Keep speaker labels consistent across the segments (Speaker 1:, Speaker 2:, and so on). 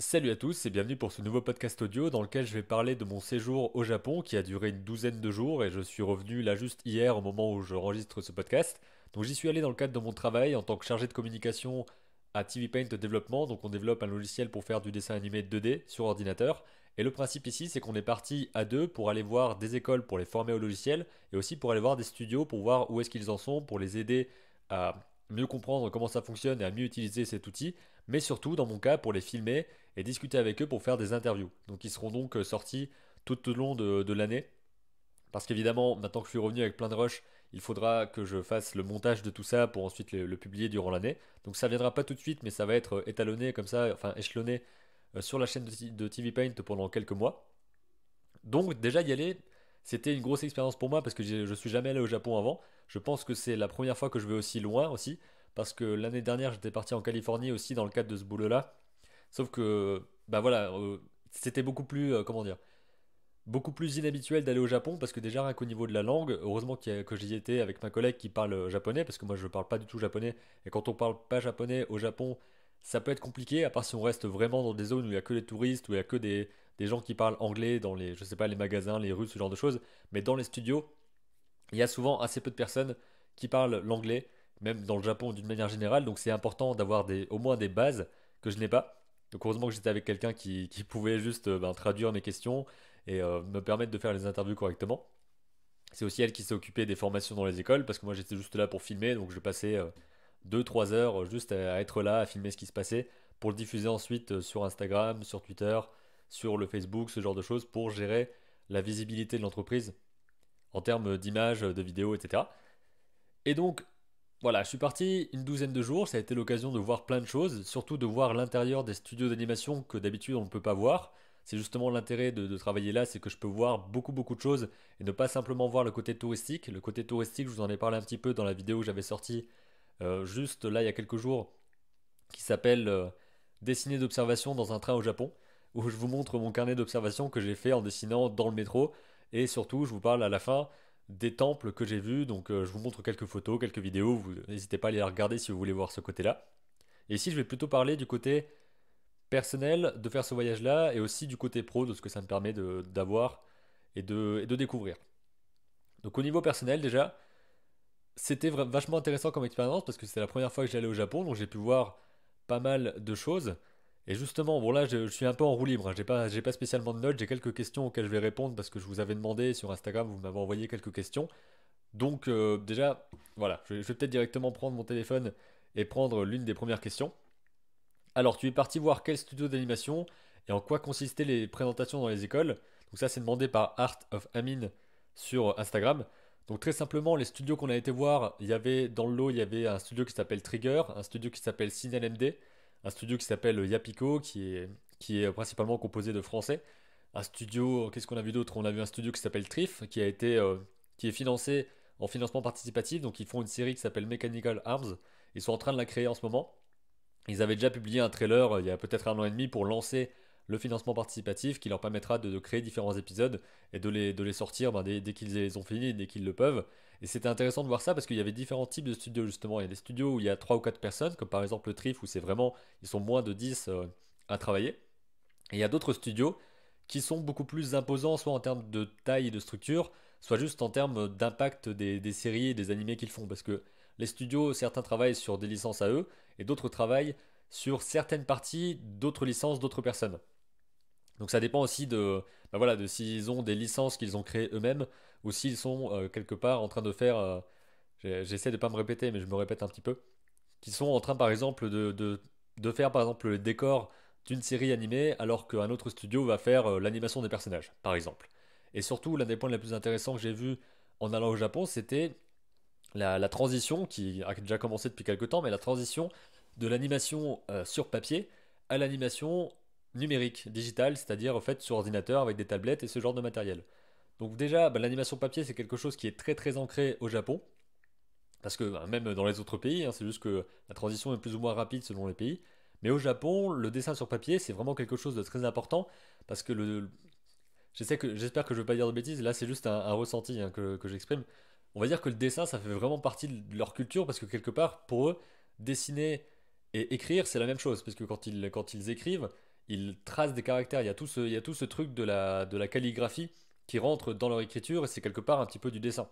Speaker 1: Salut à tous et bienvenue pour ce nouveau podcast audio dans lequel je vais parler de mon séjour au Japon qui a duré une douzaine de jours et je suis revenu là juste hier au moment où je enregistre ce podcast. Donc j'y suis allé dans le cadre de mon travail en tant que chargé de communication à TV Paint Développement. Donc on développe un logiciel pour faire du dessin animé 2D sur ordinateur. Et le principe ici c'est qu'on est parti à deux pour aller voir des écoles pour les former au logiciel et aussi pour aller voir des studios pour voir où est-ce qu'ils en sont, pour les aider à mieux comprendre comment ça fonctionne et à mieux utiliser cet outil, mais surtout dans mon cas pour les filmer et discuter avec eux pour faire des interviews. Donc ils seront donc euh, sortis tout au long de, l'année. Parce qu'évidemment, maintenant que je suis revenu avec plein de rushs, il faudra que je fasse le montage de tout ça pour ensuite le, publier durant l'année. Donc ça viendra pas tout de suite, mais ça va être euh, étalonné comme ça, enfin échelonné euh, sur la chaîne de, TV Paint pendant quelques mois. Donc déjà y aller, c'était une grosse expérience pour moi parce que je ne suis jamais allé au Japon avant. Je pense que c'est la première fois que je vais aussi loin aussi, parce que l'année dernière j'étais parti en Californie aussi dans le cadre de ce boulot-là. Sauf que, bah voilà, euh, c'était beaucoup plus, euh, comment dire, beaucoup plus inhabituel d'aller au Japon, parce que déjà rien qu'au niveau de la langue, heureusement que j'y étais avec ma collègue qui parle euh, japonais, parce que moi je parle pas du tout japonais, et quand on parle pas japonais au Japon, ça peut être compliqué, à part si on reste vraiment dans des zones où il y a que des touristes, où il y a que des, des gens qui parlent anglais dans les, je sais pas, les magasins, les rues, ce genre de choses. Mais dans les studios, il y a souvent assez peu de personnes qui parlent l'anglais, même dans le Japon d'une manière générale. Donc c'est important d'avoir au moins des bases que je n'ai pas. Donc heureusement que j'étais avec quelqu'un qui, pouvait juste euh, ben, traduire mes questions et euh, me permettre de faire les interviews correctement. C'est aussi elle qui s'est occupée des formations dans les écoles parce que moi j'étais juste là pour filmer, donc je passais 2-3 euh, heures juste à, être là, à filmer ce qui se passait pour le diffuser ensuite sur Instagram, sur Twitter, sur le Facebook, ce genre de choses pour gérer la visibilité de l'entreprise en termes d'images, de vidéos, etc. Et donc, voilà, je suis parti une douzaine de jours, ça a été l'occasion de voir plein de choses, surtout de voir l'intérieur des studios d'animation que d'habitude on ne peut pas voir. C'est justement l'intérêt de, travailler là, c'est que je peux voir beaucoup beaucoup de choses et ne pas simplement voir le côté touristique. Le côté touristique, je vous en ai parlé un petit peu dans la vidéo que j'avais sortie euh, juste là il y a quelques jours, qui s'appelle euh, Dessiner d'observation dans un train au Japon, où je vous montre mon carnet d'observation que j'ai fait en dessinant dans le métro et surtout, je vous parle à la fin des temples que j'ai vus. Donc, euh, je vous montre quelques photos, quelques vidéos. Vous n'hésitez pas à les regarder si vous voulez voir ce côté-là. Et ici, je vais plutôt parler du côté personnel de faire ce voyage-là et aussi du côté pro, de ce que ça me permet d'avoir et de, et de découvrir. Donc, au niveau personnel, déjà, c'était vachement intéressant comme expérience parce que c'était la première fois que j'allais au Japon. Donc, j'ai pu voir pas mal de choses. Et justement, bon là, je, suis un peu en roue libre. Hein. J'ai pas, spécialement de notes. J'ai quelques questions auxquelles je vais répondre parce que je vous avais demandé sur Instagram, vous m'avez envoyé quelques questions. Donc euh, déjà, voilà, je, vais peut-être directement prendre mon téléphone et prendre l'une des premières questions. Alors, tu es parti voir quel studio d'animation et en quoi consistaient les présentations dans les écoles. Donc ça, c'est demandé par Art of Amin sur Instagram. Donc très simplement, les studios qu'on a été voir, il y avait dans le lot, il y avait un studio qui s'appelle Trigger, un studio qui s'appelle Signal un studio qui s'appelle Yapico, qui est, qui est principalement composé de Français. Un studio, qu'est-ce qu'on a vu d'autre On a vu un studio qui s'appelle Trif, qui a été, euh, qui est financé en financement participatif. Donc ils font une série qui s'appelle Mechanical Arms. Ils sont en train de la créer en ce moment. Ils avaient déjà publié un trailer euh, il y a peut-être un an et demi pour lancer le financement participatif qui leur permettra de, créer différents épisodes et de les, sortir ben, dès, qu'ils les ont finis, dès qu'ils le peuvent. Et c'était intéressant de voir ça parce qu'il y avait différents types de studios justement. Il y a des studios où il y a 3 ou 4 personnes, comme par exemple le Trif, où c'est vraiment, ils sont moins de 10 euh, à travailler. Et il y a d'autres studios qui sont beaucoup plus imposants, soit en termes de taille et de structure, soit juste en termes d'impact des, des séries et des animés qu'ils font. Parce que les studios, certains travaillent sur des licences à eux, et d'autres travaillent sur certaines parties d'autres licences d'autres personnes. Donc ça dépend aussi de, bah voilà, de s'ils ont des licences qu'ils ont créées eux-mêmes ou s'ils sont euh, quelque part en train de faire, euh, j'essaie de pas me répéter mais je me répète un petit peu, qui sont en train par exemple de, faire par exemple le décor d'une série animée alors qu'un autre studio va faire euh, l'animation des personnages par exemple. Et surtout l'un des points les plus intéressants que j'ai vu en allant au Japon c'était la, la, transition qui a déjà commencé depuis quelques temps mais la transition de l'animation sur papier à l'animation numérique, digital, c'est-à-dire en fait sur ordinateur avec des tablettes et ce genre de matériel. Donc déjà, bah, l'animation papier, c'est quelque chose qui est très très ancré au Japon, parce que bah, même dans les autres pays, hein, c'est juste que la transition est plus ou moins rapide selon les pays. Mais au Japon, le dessin sur papier, c'est vraiment quelque chose de très important, parce que le... J'espère que, je ne vais pas dire de bêtises, là c'est juste un, ressenti hein, que, que j'exprime. On va dire que le dessin, ça fait vraiment partie de leur culture, parce que quelque part, pour eux, dessiner et écrire, c'est la même chose, parce que quand ils, quand ils écrivent, ils tracent des caractères. Il y a tout ce, truc de la, calligraphie qui rentre dans leur écriture et c'est quelque part un petit peu du dessin.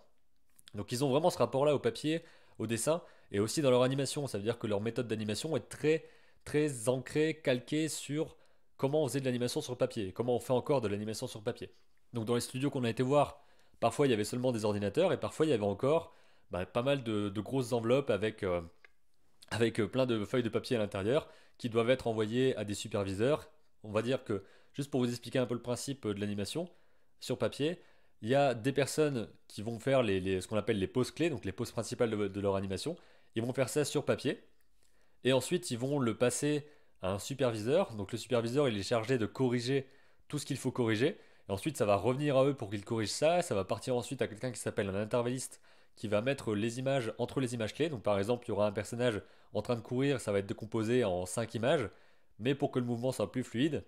Speaker 1: Donc ils ont vraiment ce rapport-là au papier, au dessin et aussi dans leur animation. Ça veut dire que leur méthode d'animation est très, très ancrée, calquée sur comment on faisait de l'animation sur papier, comment on fait encore de l'animation sur papier. Donc dans les studios qu'on a été voir, parfois il y avait seulement des ordinateurs et parfois il y avait encore bah, pas mal de, grosses enveloppes avec euh, euh, plein de feuilles de papier à l'intérieur qui doivent être envoyés à des superviseurs. On va dire que, juste pour vous expliquer un peu le principe euh, de l'animation, sur papier, il y a des personnes qui vont faire les, ce qu'on appelle les poses clés, donc les poses principales de, leur animation. Ils vont faire ça sur papier. Et ensuite, ils vont le passer à un superviseur. Donc le superviseur, il est chargé de corriger tout ce qu'il faut corriger. Et ensuite, ça va revenir à eux pour qu'ils corrigent ça. Ça va partir ensuite à quelqu'un qui s'appelle un intervalliste qui va mettre les images entre les images clés. Donc par exemple, il y aura un personnage en train de courir, ça va être décomposé en cinq images, mais pour que le mouvement soit plus fluide,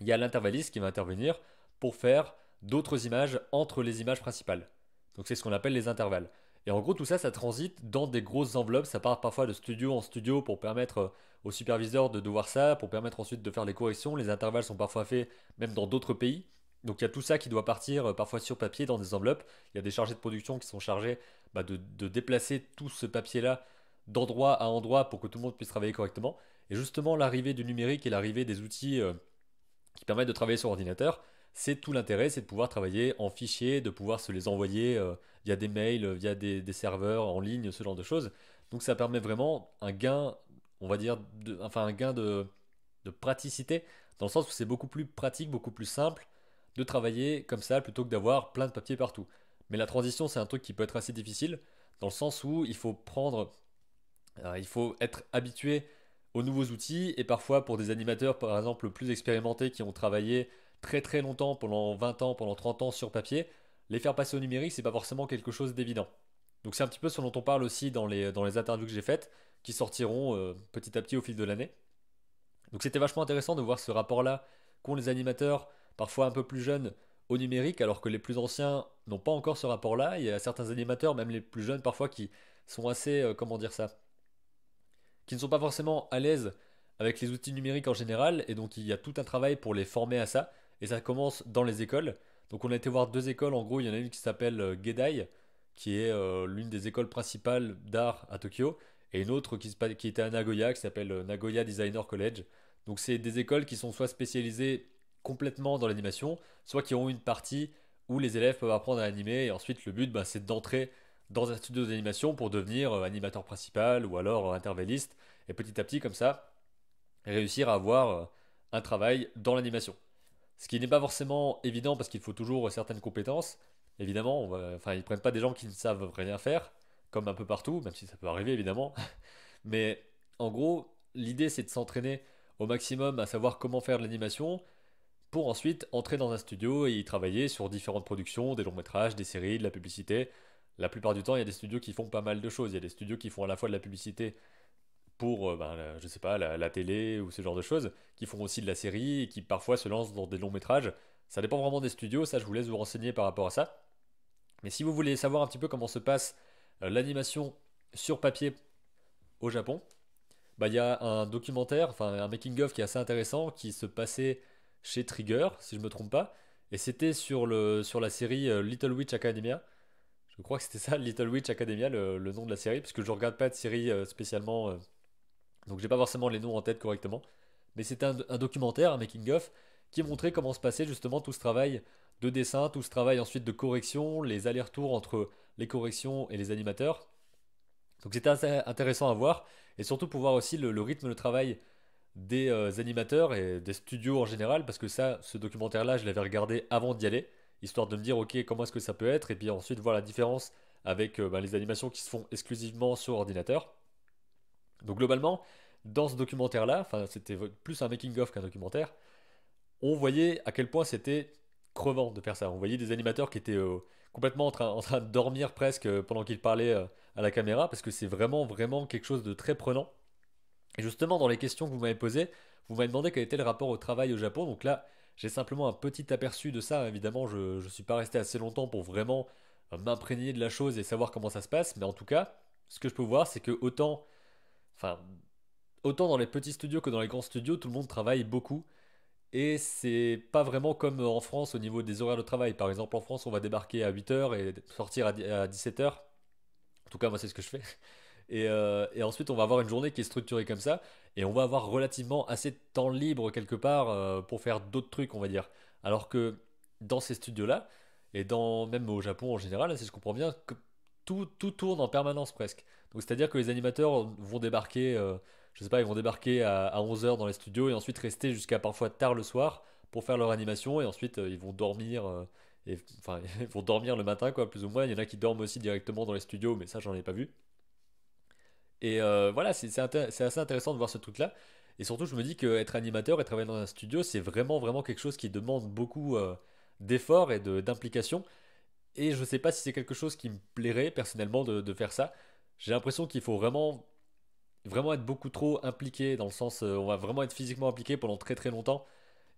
Speaker 1: il y a l'intervalliste qui va intervenir pour faire d'autres images entre les images principales. Donc c'est ce qu'on appelle les intervalles. Et en gros, tout ça, ça transite dans des grosses enveloppes. Ça part parfois de studio en studio pour permettre euh, au superviseur de, devoir voir ça, pour permettre ensuite de faire les corrections. Les intervalles sont parfois faits même dans d'autres pays. Donc il y a tout ça qui doit partir euh, parfois sur papier dans des enveloppes. Il y a des chargés de production qui sont chargés bah, de, déplacer tout ce papier-là d'endroit à endroit pour que tout le monde puisse travailler correctement. Et justement, l'arrivée du numérique et l'arrivée des outils euh, qui permettent de travailler sur ordinateur, c'est tout l'intérêt, c'est de pouvoir travailler en fichier, de pouvoir se les envoyer euh, via des mails, via des, serveurs en ligne, ce genre de choses. Donc ça permet vraiment un gain, on va dire, enfin un gain de, de praticité, dans le sens où c'est beaucoup plus pratique, beaucoup plus simple de travailler comme ça plutôt que d'avoir plein de papiers partout. Mais la transition, c'est un truc qui peut être assez difficile, dans le sens où il faut prendre euh, il faut être habitué aux nouveaux outils et parfois pour des animateurs par exemple plus expérimentés qui ont travaillé très très longtemps, pendant 20 ans, pendant 30 ans sur papier, les faire passer au numérique c'est pas forcément quelque chose d'évident. Donc c'est un petit peu ce dont on parle aussi dans les, interviews que j'ai faites qui sortiront euh, petit à petit au fil de l'année. Donc c'était vachement intéressant de voir ce rapport-là qu'ont les animateurs parfois un peu plus jeunes au numérique alors que les plus anciens n'ont pas encore ce rapport-là. Il y a certains animateurs, même les plus jeunes parfois, qui sont assez, euh, comment dire ça, qui ne sont pas forcément à l'aise avec les outils numériques en général, et donc il y a tout un travail pour les former à ça, et ça commence dans les écoles. Donc on a été voir deux écoles, en gros il y en a une qui s'appelle euh, Gedai, qui est euh, l'une des écoles principales d'art à Tokyo, et une autre qui, qui était à Nagoya, qui s'appelle euh, Nagoya Designer College. Donc c'est des écoles qui sont soit spécialisées complètement dans l'animation, soit qui ont une partie où les élèves peuvent apprendre à animer, et ensuite le but bah, c'est d'entrer dans un studio d'animation pour devenir euh, animateur principal ou alors euh, intervelliste et petit à petit comme ça réussir à avoir euh, un travail dans l'animation. Ce qui n'est pas forcément évident parce qu'il faut toujours certaines compétences. Évidemment, enfin, ils ne prennent pas des gens qui ne savent rien faire, comme un peu partout, même si ça peut arriver évidemment. Mais en gros, l'idée c'est de s'entraîner au maximum à savoir comment faire de l'animation pour ensuite entrer dans un studio et y travailler sur différentes productions, des longs métrages, des séries, de la publicité, la plupart du temps, il y a des studios qui font pas mal de choses. Il y a des studios qui font à la fois de la publicité pour, euh, ben, la, je sais pas, la, télé ou ce genre de choses, qui font aussi de la série et qui parfois se lancent dans des longs métrages. Ça dépend vraiment des studios, ça je vous laisse vous renseigner par rapport à ça. Mais si vous voulez savoir un petit peu comment se passe euh, l'animation sur papier au Japon, bah, il y a un documentaire, enfin un making-of qui est assez intéressant, qui se passait chez Trigger, si je ne me trompe pas, et c'était sur, sur la série euh, Little Witch Academia. Je crois que c'était ça, Little Witch Academia, le, nom de la série, parce que je regarde pas de série euh, spécialement, donc euh, donc j'ai pas forcément les noms en tête correctement. Mais c'était un, documentaire, un making of, qui montrait comment se passait justement tout ce travail de dessin, tout ce travail ensuite de correction, les allers-retours entre les corrections et les animateurs. Donc c'était assez intéressant à voir, et surtout pour voir aussi le, rythme le travail des euh, animateurs et des studios en général, parce que ça, ce documentaire-là, je l'avais regardé avant d'y aller histoire de me dire, ok, comment est-ce que ça peut être, et puis ensuite voir la différence avec euh, bah, les animations qui se font exclusivement sur ordinateur. Donc globalement, dans ce documentaire-là, enfin c'était plus un making-of qu'un documentaire, on voyait à quel point c'était crevant de faire ça. On voyait des animateurs qui étaient euh, complètement en train, en train, de dormir presque euh, pendant qu'ils parlaient à la caméra, parce que c'est vraiment, vraiment quelque chose de très prenant. Et justement, dans les questions que vous m'avez posées, vous m'avez demandé quel était le rapport au travail au Japon. Donc là, j'ai simplement un petit aperçu de ça. Évidemment, je ne suis pas resté assez longtemps pour vraiment m'imprégner de la chose et savoir comment ça se passe. Mais en tout cas, ce que je peux voir, c'est que autant, enfin, autant dans les petits studios que dans les grands studios, tout le monde travaille beaucoup. Et c'est pas vraiment comme en France au niveau des horaires de travail. Par exemple, en France, on va débarquer à 8h et sortir à 17h. En tout cas, moi, c'est ce que je fais. Euh, et ensuite, on va avoir une journée qui est structurée comme ça et on va avoir relativement assez de temps libre quelque part euh, pour faire d'autres trucs, on va dire. Alors que dans ces studios-là, et dans, même au Japon en général, si je comprends bien, que tout, tourne en permanence presque. Donc c'est-à-dire que les animateurs vont débarquer, euh, je sais pas, ils vont débarquer à, 11h dans les studios et ensuite rester jusqu'à parfois tard le soir pour faire leur animation et ensuite euh, ils vont dormir. et, enfin, ils vont dormir le matin, quoi, plus ou moins. Il y en a qui dorment aussi directement dans les studios, mais ça, j'en ai pas vu. Et euh, voilà, c'est assez intéressant de voir ce truc-là. Et surtout, je me dis qu'être animateur et travailler dans un studio, c'est vraiment, vraiment quelque chose qui demande beaucoup euh, d'efforts et d'implication. et je sais pas si c'est quelque chose qui me plairait personnellement de, faire ça. J'ai l'impression qu'il faut vraiment, vraiment être beaucoup trop impliqué, dans le sens, où euh, on va vraiment être physiquement impliqué pendant très très longtemps.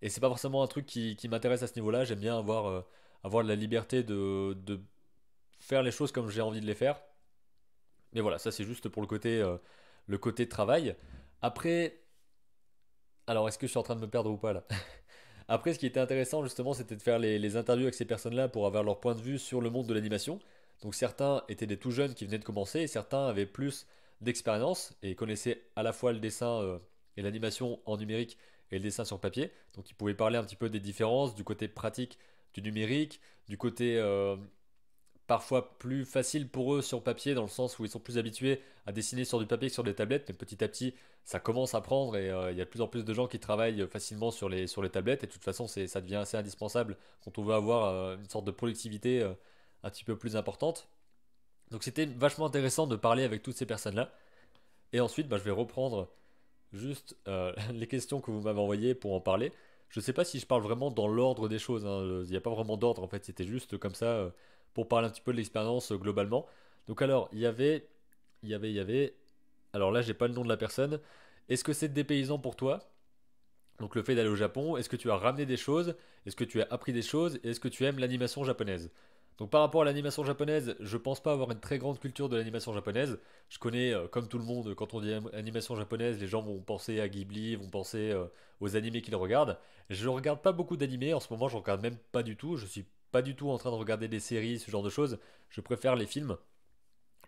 Speaker 1: Et c'est pas forcément un truc qui, m'intéresse à ce niveau-là. J'aime bien avoir, avoir la liberté de faire les choses comme j'ai envie de les faire mais voilà, ça c'est juste pour le côté, euh, le côté travail. Après, alors est-ce que je suis en train de me perdre ou pas là Après, ce qui était intéressant justement, c'était de faire les, interviews avec ces personnes-là pour avoir leur point de vue sur le monde de l'animation. Donc certains étaient des tout jeunes qui venaient de commencer certains avaient plus d'expérience et connaissaient à la fois le dessin euh, et l'animation en numérique et le dessin sur papier. Donc ils pouvaient parler un petit peu des différences, du côté pratique du numérique, du côté euh, parfois plus facile pour eux sur papier, dans le sens où ils sont plus habitués à dessiner sur du papier que sur des tablettes, mais petit à petit, ça commence à prendre et euh, il y a de plus en plus de gens qui travaillent facilement sur les, sur les tablettes, et de toute façon, ça devient assez indispensable quand on veut avoir euh, une sorte de productivité euh, un petit peu plus importante. Donc c'était vachement intéressant de parler avec toutes ces personnes-là. Et ensuite, bah, je vais reprendre juste les questions que vous m'avez envoyées pour en parler. Je ne sais pas si je parle vraiment dans l'ordre des choses, hein. il n'y a pas vraiment d'ordre en fait, c'était juste comme ça pour parler un petit peu de l'expérience euh, globalement. Donc alors, il y avait, il y avait, il y avait. Alors là, j'ai pas le nom de la personne. Est-ce que c'est dépaysant pour toi Donc le fait d'aller au Japon, est-ce que tu as ramené des choses Est-ce que tu as appris des choses est-ce que tu aimes l'animation japonaise donc par rapport à l'animation japonaise, je pense pas avoir une très grande culture de l'animation japonaise. Je connais, euh, comme tout le monde, quand on dit animation japonaise, les gens vont penser à Ghibli, vont penser euh, aux animés qu'ils regardent. Je regarde pas beaucoup d'animés, en ce moment je regarde même pas du tout, je suis pas du tout en train de regarder des séries, ce genre de choses. Je préfère les films.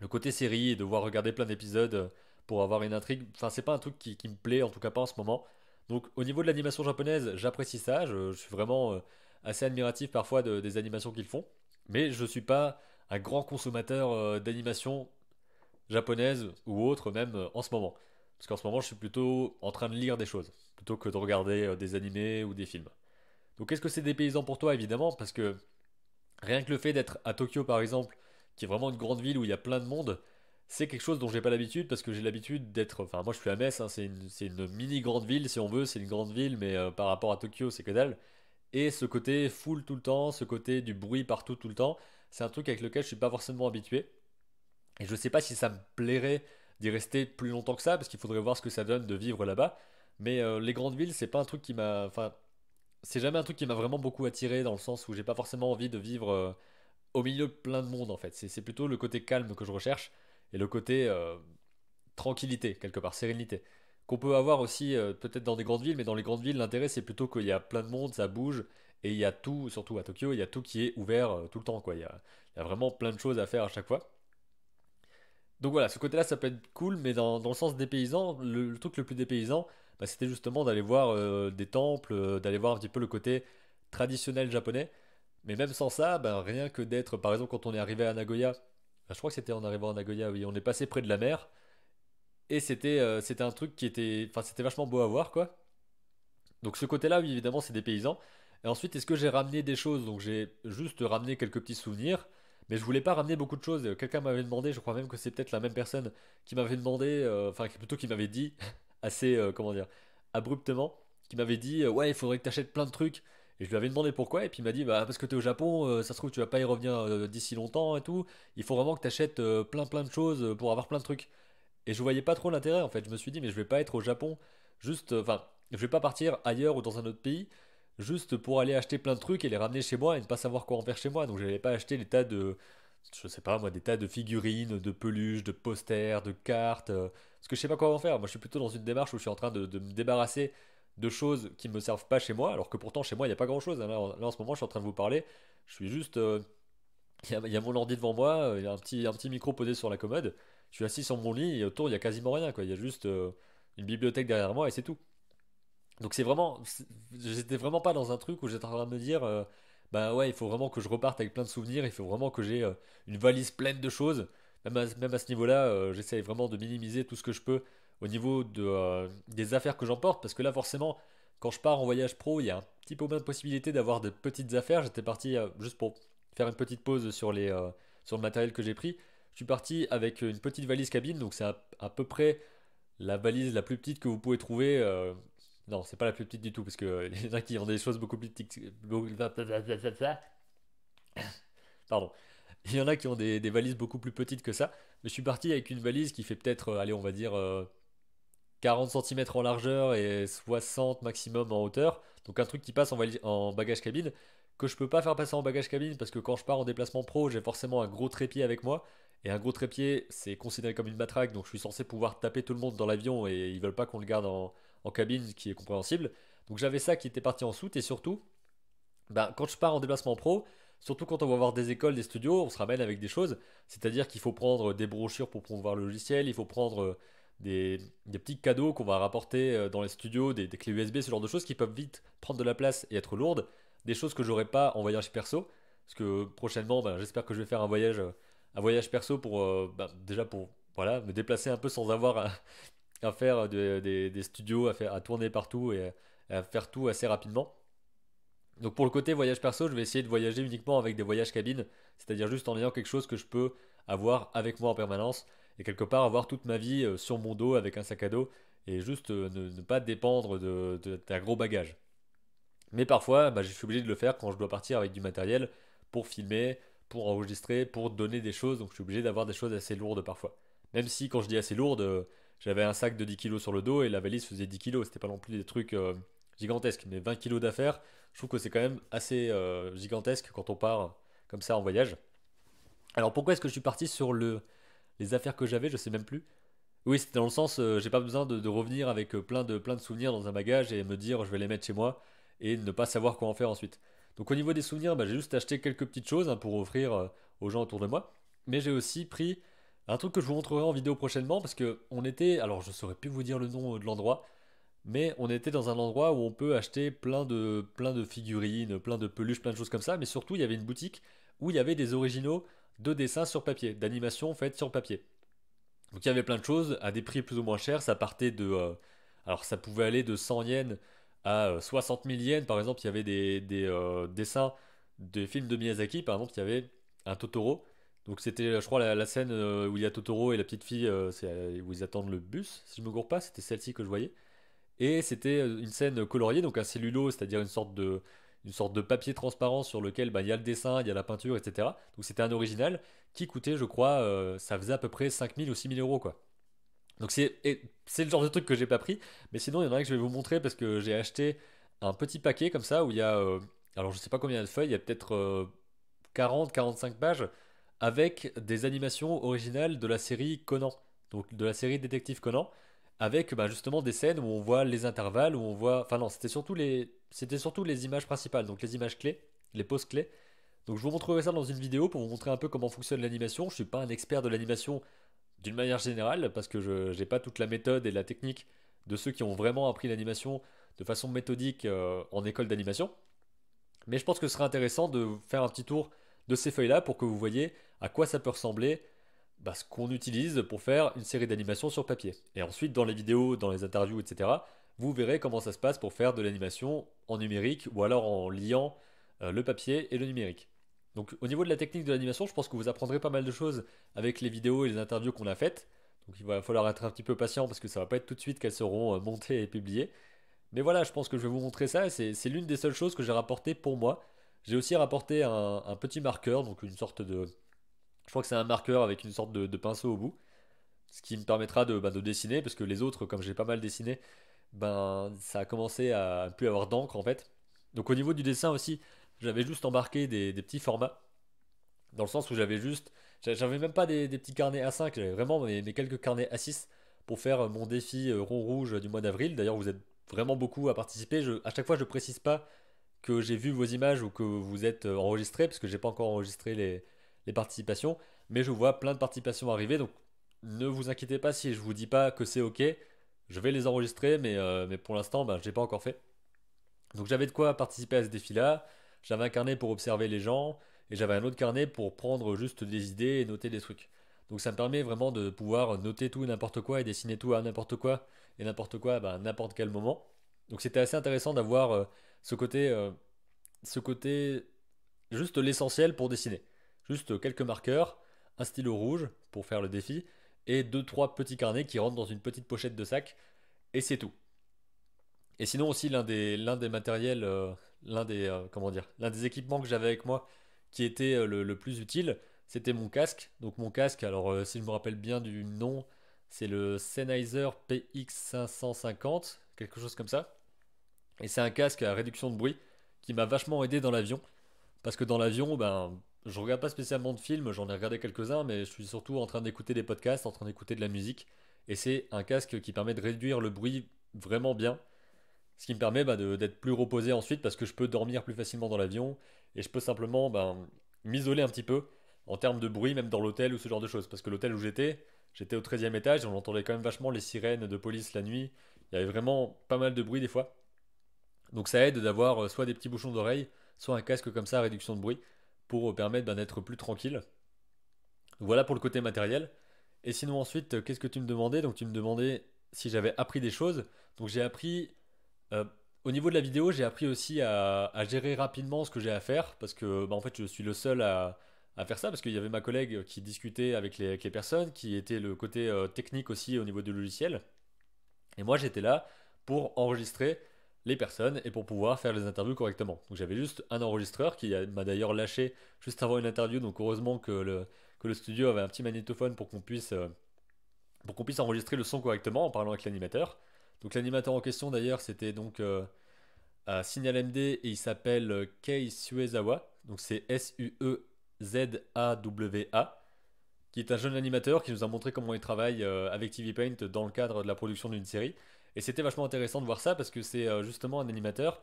Speaker 1: Le côté série devoir regarder plein d'épisodes euh, pour avoir une intrigue, enfin, c'est pas un truc qui, me plaît, en tout cas pas en ce moment. Donc, au niveau de l'animation japonaise, j'apprécie ça. Je, suis vraiment euh, assez admiratif parfois des animations qu'ils font. Mais je suis pas un grand consommateur euh, d'animation japonaise ou autre, même en ce moment. Parce qu'en ce moment, je suis plutôt en train de lire des choses, plutôt que de regarder des animés ou des films. Donc quest ce que c'est des paysans pour toi Évidemment, parce que rien que le fait d'être à Tokyo par exemple, qui est vraiment une grande ville où il y a plein de monde, c'est quelque chose dont j'ai pas l'habitude parce que j'ai l'habitude d'être. Enfin, moi je suis à Metz, hein, c'est une, mini grande ville si on veut, c'est une grande ville, mais euh, par rapport à Tokyo, c'est que dalle. Et ce côté full tout le temps, ce côté du bruit partout tout le temps, c'est un truc avec lequel je suis pas forcément habitué. Et je sais pas si ça me plairait d'y rester plus longtemps que ça parce qu'il faudrait voir ce que ça donne de vivre là-bas. Mais euh, les grandes villes, c'est pas un truc qui m'a. Enfin, c'est jamais un truc qui m'a vraiment beaucoup attiré dans le sens où j'ai pas forcément envie de vivre euh, au milieu de plein de monde en fait. C'est plutôt le côté calme que je recherche et le côté euh, tranquillité quelque part, sérénité. Qu'on peut avoir aussi euh, peut-être dans des grandes villes, mais dans les grandes villes l'intérêt c'est plutôt qu'il y a plein de monde, ça bouge et il y a tout, surtout à Tokyo, il y a tout qui est ouvert tout le temps quoi. Il y, a, vraiment plein de choses à faire à chaque fois. Donc voilà, ce côté-là ça peut être cool, mais dans, le sens des paysans, le, truc le plus dépaysant, bah, c'était justement d'aller voir euh, des temples, euh, d'aller voir un petit peu le côté traditionnel japonais. Mais même sans ça, bah, rien que d'être, par exemple, quand on est arrivé à Nagoya, bah, je crois que c'était en arrivant à Nagoya, oui, on est passé près de la mer. Et c'était euh, c'était un truc qui était. Enfin, c'était vachement beau à voir, quoi. Donc, ce côté-là, oui, évidemment, c'est des paysans. Et ensuite, est-ce que j'ai ramené des choses Donc, j'ai juste ramené quelques petits souvenirs. Mais je voulais pas ramener beaucoup de choses. Quelqu'un m'avait demandé, je crois même que c'est peut-être la même personne qui m'avait demandé, enfin, plutôt qui m'avait dit assez, euh, comment dire, abruptement, qui m'avait dit euh, Ouais, il faudrait que t'achètes plein de trucs. Et je lui avais demandé pourquoi, et puis il m'a dit Bah, parce que tu es au Japon, euh, ça se trouve, tu vas pas y revenir d'ici longtemps et tout. Il faut vraiment que tu achètes plein plein de choses pour avoir plein de trucs. Et je voyais pas trop l'intérêt en fait. Je me suis dit Mais je vais pas être au Japon, juste, enfin, je vais pas partir ailleurs ou dans un autre pays. Juste pour aller acheter plein de trucs et les ramener chez moi et ne pas savoir quoi en faire chez moi. Donc, je n'allais pas acheter les tas de, je sais pas moi, des tas de figurines, de peluches, de posters, de cartes, euh, parce que je sais pas quoi en faire. Moi, je suis plutôt dans une démarche où je suis en train de, me débarrasser de choses qui me servent pas chez moi, alors que pourtant chez moi il n'y a pas grand chose. Là, en ce moment, je suis en train de vous parler, je suis juste, euh, il y, a mon ordi devant moi, euh, il y a un petit, un petit micro posé sur la commode, je suis assis sur mon lit et autour il y a quasiment rien, quoi. Il y a juste une bibliothèque derrière moi et c'est tout. Donc c'est vraiment, j'étais vraiment pas dans un truc où j'étais en train de me dire bah ouais, il faut vraiment que je reparte avec plein de souvenirs, il faut vraiment que j'ai euh, une valise pleine de choses. Même à, ce niveau-là, euh, j'essaye vraiment de minimiser tout ce que je peux au niveau euh, des affaires que j'emporte, parce que là forcément, quand je pars en voyage pro, il y a un petit peu moins de possibilités d'avoir de petites affaires. J'étais parti juste pour faire une petite pause sur, le matériel que j'ai pris. Je suis parti avec une petite valise cabine, donc c'est à, peu près la valise la plus petite que vous pouvez trouver non, c'est pas la plus petite du tout, parce que euh, il y en a qui ont des choses beaucoup plus petites. Pardon. Il y en a qui ont des, valises beaucoup plus petites que ça. Mais je suis parti avec une valise qui fait peut-être, euh, allez, on va dire 40 euh, cm en largeur et 60 maximum en hauteur. Donc un truc qui passe en, en bagage cabine, que je peux pas faire passer en bagage cabine, parce que quand je pars en déplacement pro, j'ai forcément un gros trépied avec moi. Et un gros trépied, c'est considéré comme une matraque, donc je suis censé pouvoir taper tout le monde dans l'avion et ils veulent pas qu'on le garde en en cabine, qui est compréhensible. Donc j'avais ça qui était parti en soute et surtout, ben, quand je pars en déplacement pro, surtout quand on va voir des écoles, des studios, on se ramène avec des choses. C'est-à-dire qu'il faut prendre des brochures pour promouvoir le logiciel, il faut prendre euh, des, petits cadeaux qu'on va rapporter euh, dans les studios, des, clés USB, ce genre de choses qui peuvent vite prendre de la place et être lourdes. Des choses que j'aurais pas en voyage perso, parce que prochainement, ben, j'espère que je vais faire un voyage, euh, un voyage perso pour ben, déjà pour voilà me déplacer un peu sans avoir à, à faire euh, des, studios, à, faire, à tourner partout et à, faire tout assez rapidement. Donc pour le côté voyage perso, je vais essayer de voyager uniquement avec des voyages cabine, c'est-à-dire juste en ayant quelque chose que je peux avoir avec moi en permanence et quelque part avoir toute ma vie euh, sur mon dos avec un sac à dos et juste euh, ne, pas dépendre de, de, d'un gros bagage. Mais parfois, bah, je suis obligé de le faire quand je dois partir avec du matériel pour filmer, pour enregistrer, pour donner des choses, donc je suis obligé d'avoir des choses assez lourdes parfois. Même si quand je dis assez lourdes, j'avais un sac de 10 kilos sur le dos et la valise faisait 10 kilos. C'était pas non plus des trucs euh, gigantesques, mais 20 kilos d'affaires, je trouve que c'est quand même assez euh, gigantesque quand on part comme ça en voyage. Alors pourquoi est-ce que je suis parti sur le, les affaires que j'avais Je sais même plus. Oui, c'était dans le sens, euh, j'ai pas besoin de, revenir avec plein de, plein de souvenirs dans un bagage et me dire je vais les mettre chez moi et ne pas savoir quoi en faire ensuite. Donc au niveau des souvenirs, bah, j'ai juste acheté quelques petites choses hein, pour offrir aux gens autour de moi, mais j'ai aussi pris un truc que je vous montrerai en vidéo prochainement parce que on était, alors je saurais plus vous dire le nom euh, de l'endroit, mais on était dans un endroit où on peut acheter plein de, plein de figurines, plein de peluches, plein de choses comme ça, mais surtout il y avait une boutique où il y avait des originaux de dessins sur papier, d'animations faites sur papier. Donc il y avait plein de choses à des prix plus ou moins chers, ça partait de... Euh, alors ça pouvait aller de 100 yens à 60 euh, 000 yens, par exemple il y avait des, dessins des films de Miyazaki, par exemple il y avait un Totoro donc c'était, je crois, la, scène euh, où il y a Totoro et la petite fille, euh, euh, où ils attendent le bus, si je me gourre pas, c'était celle-ci que je voyais. Et c'était une scène coloriée, donc un cellulo, c'est-à-dire une sorte de une sorte de papier transparent sur lequel bah, il y a le dessin, il y a la peinture, etc. Donc c'était un original qui coûtait, je crois, ça faisait à peu près 5000 ou 6000 euros, quoi. Donc c'est le genre de truc que j'ai pas pris, mais sinon il y en a un que je vais vous montrer parce que j'ai acheté un petit paquet comme ça où il y a, alors je sais pas combien il y a de feuilles, il y a peut-être 40-45 pages avec des animations originales de la série Conan, donc de la série Détective Conan, avec bah, justement des scènes où on voit les intervalles, où on voit. Enfin, non, c'était surtout, les... c'était surtout les images principales, donc les images clés, les poses clés. Donc je vous montrerai ça dans une vidéo pour vous montrer un peu comment fonctionne l'animation. Je ne suis pas un expert de l'animation d'une manière générale, parce que je n'ai pas toute la méthode et la technique de ceux qui ont vraiment appris l'animation de façon méthodique euh, en école d'animation. Mais je pense que ce serait intéressant de faire un petit tour de ces feuilles-là pour que vous voyez à quoi ça peut ressembler bah, ce qu'on utilise pour faire une série d'animations sur papier. Et ensuite, dans les vidéos, dans les interviews, etc., vous verrez comment ça se passe pour faire de l'animation en numérique ou alors en liant euh, le papier et le numérique. Donc au niveau de la technique de l'animation, je pense que vous apprendrez pas mal de choses avec les vidéos et les interviews qu'on a faites. Donc il va falloir être un petit peu patient parce que ça va pas être tout de suite qu'elles seront euh, montées et publiées. Mais voilà, je pense que je vais vous montrer ça. C'est l'une des seules choses que j'ai rapportées pour moi j'ai aussi rapporté un, petit marqueur, donc une sorte de. Je crois que c'est un marqueur avec une sorte de, pinceau au bout, ce qui me permettra bah, de, dessiner, parce que les autres, comme j'ai pas mal dessiné, ben, ça a commencé à plus avoir d'encre en fait. Donc au niveau du dessin aussi, j'avais juste embarqué des, petits formats, dans le sens où j'avais juste. J'avais même pas des, petits carnets A5, j'avais vraiment mes, quelques carnets A6 pour faire mon défi euh, rond rouge du mois d'avril. D'ailleurs, vous êtes vraiment beaucoup à participer. à chaque fois, je précise pas que j'ai vu vos images ou que vous êtes euh, enregistrés, parce que j'ai pas encore enregistré les, les, participations, mais je vois plein de participations arriver, donc ne vous inquiétez pas si je vous dis pas que c'est ok, je vais les enregistrer, mais, euh, mais pour l'instant, ben, je n'ai pas encore fait. Donc j'avais de quoi participer à ce défi-là, j'avais un carnet pour observer les gens, et j'avais un autre carnet pour prendre juste des idées et noter des trucs. Donc ça me permet vraiment de pouvoir noter tout et n'importe quoi et dessiner tout à n'importe quoi et n'importe quoi à ben, n'importe quel moment. Donc c'était assez intéressant d'avoir euh, ce côté, euh, ce côté juste l'essentiel pour dessiner. Juste quelques marqueurs, un stylo rouge pour faire le défi, et deux, trois petits carnets qui rentrent dans une petite pochette de sac, et c'est tout. Et sinon aussi l'un des, des matériels, euh, l'un des, euh, comment dire, l'un des équipements que j'avais avec moi qui était le, plus utile, c'était mon casque. Donc mon casque, alors si je me rappelle bien du nom, c'est le Sennheiser PX550, quelque chose comme ça. Et c'est un casque à réduction de bruit qui m'a vachement aidé dans l'avion. Parce que dans l'avion, ben, je regarde pas spécialement de films, j'en ai regardé quelques-uns, mais je suis surtout en train d'écouter des podcasts, en train d'écouter de la musique. Et c'est un casque qui permet de réduire le bruit vraiment bien. Ce qui me permet ben, d'être plus reposé ensuite parce que je peux dormir plus facilement dans l'avion et je peux simplement ben, m'isoler un petit peu en termes de bruit, même dans l'hôtel ou ce genre de choses. Parce que l'hôtel où j'étais, j'étais au 13e étage et on entendait quand même vachement les sirènes de police la nuit. Il y avait vraiment pas mal de bruit des fois. Donc ça aide d'avoir euh, soit des petits bouchons d'oreille, soit un casque comme ça à réduction de bruit pour euh, permettre d'en d'être plus tranquille. Voilà pour le côté matériel. Et sinon ensuite, euh, qu'est-ce que tu me demandais Donc tu me demandais si j'avais appris des choses. Donc j'ai appris, au niveau de la vidéo, j'ai appris aussi à, gérer rapidement ce que j'ai à faire parce que ben, en fait je suis le seul à, faire ça parce qu'il y avait ma collègue qui discutait avec les, personnes, qui était le côté technique aussi au niveau du logiciel. Et moi j'étais là pour enregistrer les personnes et pour pouvoir faire les interviews correctement. Donc j'avais juste un enregistreur qui m'a d'ailleurs lâché juste avant une interview, donc heureusement que le, que le studio avait un petit magnétophone pour qu'on puisse, euh, pour qu'on puisse enregistrer le son correctement en parlant avec l'animateur. Donc l'animateur en question d'ailleurs c'était donc euh, à Signal MD et il s'appelle euh, Kei Suezawa, donc c'est s u e z a w qui est un jeune animateur qui nous a montré comment il travaille avec TV Paint dans le cadre de la production d'une série. Et c'était vachement intéressant de voir ça parce que c'est euh, justement un animateur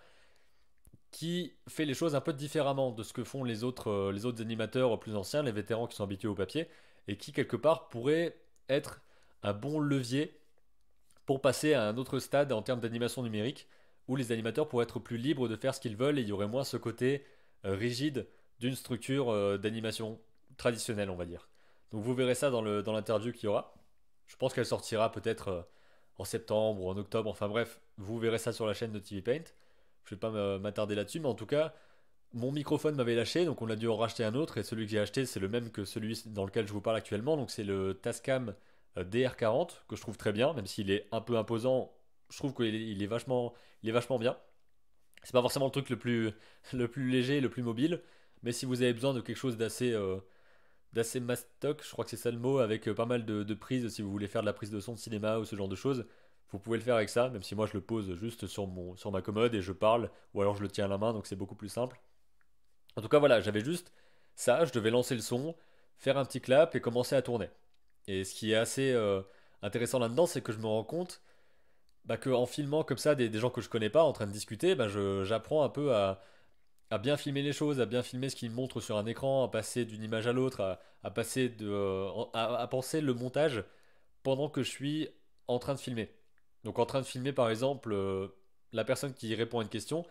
Speaker 1: qui fait les choses un peu différemment de ce que font les autres, euh, les autres animateurs plus anciens, les vétérans qui sont habitués au papier, et qui quelque part pourrait être un bon levier pour passer à un autre stade en termes d'animation numérique, où les animateurs pourraient être plus libres de faire ce qu'ils veulent et il y aurait moins ce côté euh, rigide d'une structure d'animation traditionnelle, on va dire. Donc vous verrez ça dans l'interview dans qu'il y aura. Je pense qu'elle sortira peut-être en septembre ou en octobre. Enfin bref, vous verrez ça sur la chaîne de TV Paint. Je vais pas m'attarder là-dessus, mais en tout cas, mon microphone m'avait lâché, donc on a dû en racheter un autre. Et celui que j'ai acheté, c'est le même que celui dans lequel je vous parle actuellement. Donc c'est le Tascam euh, DR40 que je trouve très bien, même s'il est un peu imposant. Je trouve qu'il est, vachement, il est vachement bien. C'est pas forcément le truc le plus, le plus léger, le plus mobile, mais si vous avez besoin de quelque chose d'assez euh, d'assez mastoc, je crois que c'est ça le mot, avec euh, pas mal de, prises. Si vous voulez faire de la prise de son de cinéma ou ce genre de choses, vous pouvez le faire avec ça, même si moi je le pose juste sur, mon, sur ma commode et je parle, ou alors je le tiens à la main, donc c'est beaucoup plus simple. En tout cas, voilà, j'avais juste ça, je devais lancer le son, faire un petit clap et commencer à tourner. Et ce qui est assez euh, intéressant là-dedans, c'est que je me rends compte bah, qu'en filmant comme ça des, gens que je connais pas en train de discuter, bah, j'apprends un peu à, à bien filmer les choses, à bien filmer ce qu'il montre sur un écran, à passer d'une image à l'autre, à, passer de, euh, à, penser le montage pendant que je suis en train de filmer. Donc en train de filmer par exemple euh, la personne qui répond à une question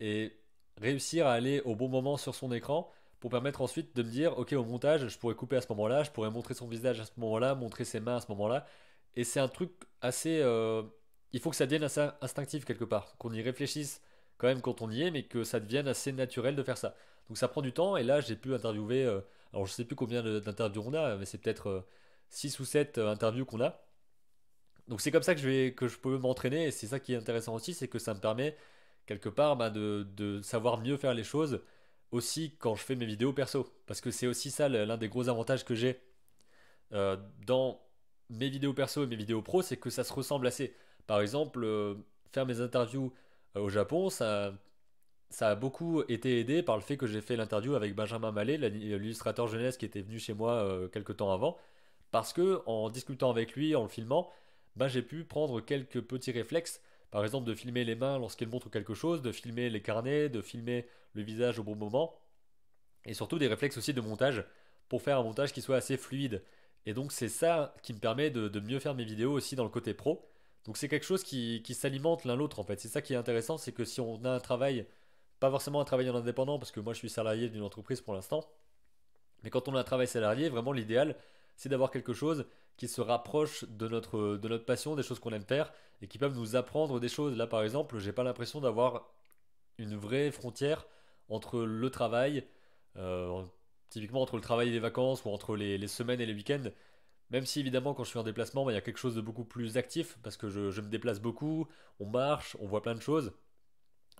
Speaker 1: et réussir à aller au bon moment sur son écran pour permettre ensuite de me dire ok au montage je pourrais couper à ce moment-là, je pourrais montrer son visage à ce moment-là, montrer ses mains à ce moment-là. Et c'est un truc assez... Euh, il faut que ça devienne assez instinctif quelque part, qu'on y réfléchisse quand même quand on y est, mais que ça devienne assez naturel de faire ça. Donc ça prend du temps, et là j'ai pu interviewer, euh, alors je ne sais plus combien d'interviews on a, mais c'est peut-être 6 euh, ou 7 euh, interviews qu'on a. Donc c'est comme ça que je, vais, que je peux m'entraîner, et c'est ça qui est intéressant aussi, c'est que ça me permet quelque part bah, de, savoir mieux faire les choses aussi quand je fais mes vidéos perso. Parce que c'est aussi ça l'un des gros avantages que j'ai dans mes vidéos perso et mes vidéos pro, c'est que ça se ressemble assez. Par exemple, faire mes interviews euh, au Japon, ça, a beaucoup été aidé par le fait que j'ai fait l'interview avec Benjamin Mallet, l'illustrateur jeunesse qui était venu chez moi euh, quelques temps avant, parce que en discutant avec lui, en le filmant, ben, j'ai pu prendre quelques petits réflexes, par exemple de filmer les mains lorsqu'il montre quelque chose, de filmer les carnets, de filmer le visage au bon moment, et surtout des réflexes aussi de montage pour faire un montage qui soit assez fluide. Et donc c'est ça qui me permet de mieux faire mes vidéos aussi dans le côté pro, donc c'est quelque chose qui, s'alimente l'un l'autre en fait. C'est ça qui est intéressant, c'est que si on a un travail, pas forcément un travail en indépendant, parce que moi je suis salarié d'une entreprise pour l'instant, mais quand on a un travail salarié, vraiment l'idéal, c'est d'avoir quelque chose qui se rapproche de notre, passion, des choses qu'on aime faire, et qui peuvent nous apprendre des choses. Là par exemple, j'ai pas l'impression d'avoir une vraie frontière entre le travail, euh, typiquement entre le travail et les vacances, ou entre les semaines et les week-ends. Même si évidemment quand je suis en déplacement, bah, il y a quelque chose de beaucoup plus actif parce que je, me déplace beaucoup, on marche, on voit plein de choses.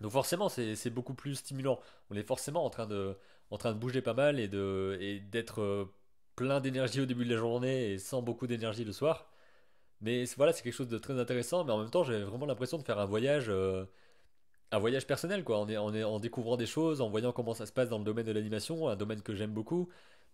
Speaker 1: Donc forcément c'est beaucoup plus stimulant. On est forcément en train de, en train de bouger pas mal et d'être euh, plein d'énergie au début de la journée et sans beaucoup d'énergie le soir. Mais voilà, c'est quelque chose de très intéressant, mais en même temps j'ai vraiment l'impression de faire un voyage. Euh, un voyage personnel, quoi. est en découvrant des choses, en voyant comment ça se passe dans le domaine de l'animation, un domaine que j'aime beaucoup,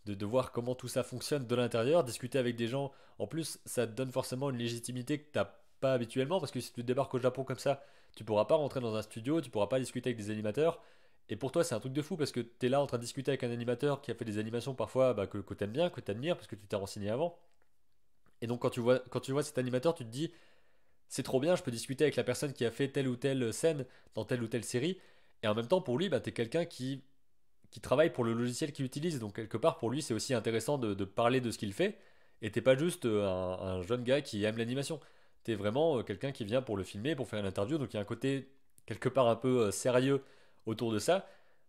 Speaker 1: de, voir comment tout ça fonctionne de l'intérieur, discuter avec des gens. En plus, ça te donne forcément une légitimité que t'as pas habituellement, parce que si tu débarques au Japon comme ça, tu pourras pas rentrer dans un studio, tu pourras pas discuter avec des animateurs. Et pour toi, c'est un truc de fou parce que tu es là en train de discuter avec un animateur qui a fait des animations parfois bah, que, que aimes bien, que tu admires parce que tu t'es renseigné avant. Et donc, quand tu, vois, quand tu vois cet animateur, tu te dis c'est trop bien, je peux discuter avec la personne qui a fait telle ou telle scène dans telle ou telle série. Et en même temps, pour lui, bah, es quelqu'un qui qui travaille pour le logiciel qu'il utilise. Donc quelque part, pour lui, c'est aussi intéressant de, parler de ce qu'il fait. Et t'es pas juste euh, un, jeune gars qui aime l'animation. T'es vraiment euh, quelqu'un qui vient pour le filmer, pour faire une interview. Donc il y a un côté quelque part un peu euh, sérieux autour de ça,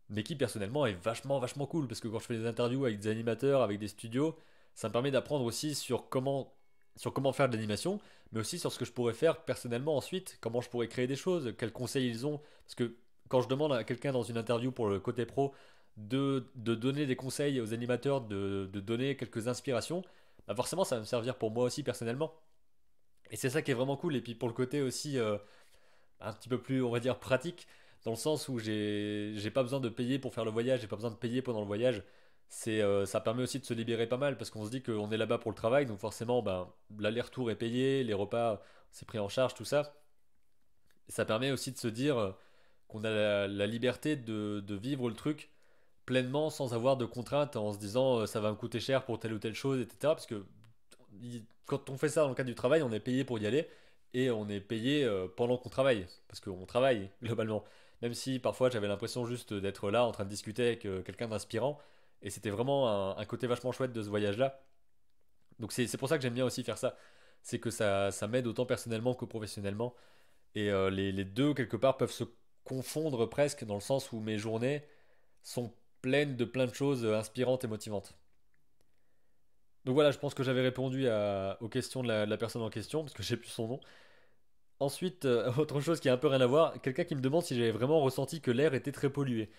Speaker 1: mais qui personnellement est vachement vachement cool parce que quand je fais des interviews avec des animateurs, avec des studios, ça me permet d'apprendre aussi sur comment sur comment faire de l'animation, mais aussi sur ce que je pourrais faire personnellement ensuite, comment je pourrais créer des choses, quels conseils ils ont, parce que quand je demande à quelqu'un dans une interview pour le côté pro de, de, donner des conseils aux animateurs, de, de donner quelques inspirations, bah, forcément ça va me servir pour moi aussi personnellement. Et c'est ça qui est vraiment cool. Et puis pour le côté aussi euh, un petit peu plus, on va dire, pratique, dans le sens où j'ai pas besoin de payer pour faire le voyage, j'ai pas besoin de payer pendant le voyage. C'est euh, ça permet aussi de se libérer pas mal parce qu'on se dit qu'on est là-bas pour le travail, donc forcément ben, l'aller-retour est payé, les repas c'est pris en charge, tout ça. ça permet aussi de se dire euh, qu'on a la, la liberté de, de, vivre le truc pleinement sans avoir de contraintes en se disant euh, ça va me coûter cher pour telle ou telle chose, etc. Parce que quand on fait ça dans le cadre du travail, on est payé pour y aller et on est payé euh, pendant qu'on travaille, parce qu'on travaille globalement. Même si parfois j'avais l'impression juste d'être là en train de discuter avec euh, quelqu'un d'inspirant, et c'était vraiment un, côté vachement chouette de ce voyage-là. Donc c'est pour ça que j'aime bien aussi faire ça, c'est que ça, ça m'aide autant personnellement que professionnellement, et les, les, deux quelque part peuvent se confondre presque dans le sens où mes journées sont pleine de plein de choses euh, inspirantes et motivantes. Donc voilà, je pense que j'avais répondu aux questions de la, personne en question, parce que j'ai plus son nom. Ensuite, euh, autre chose qui a un peu rien à voir, quelqu'un qui me demande si j'avais vraiment ressenti que l'air était très pollué.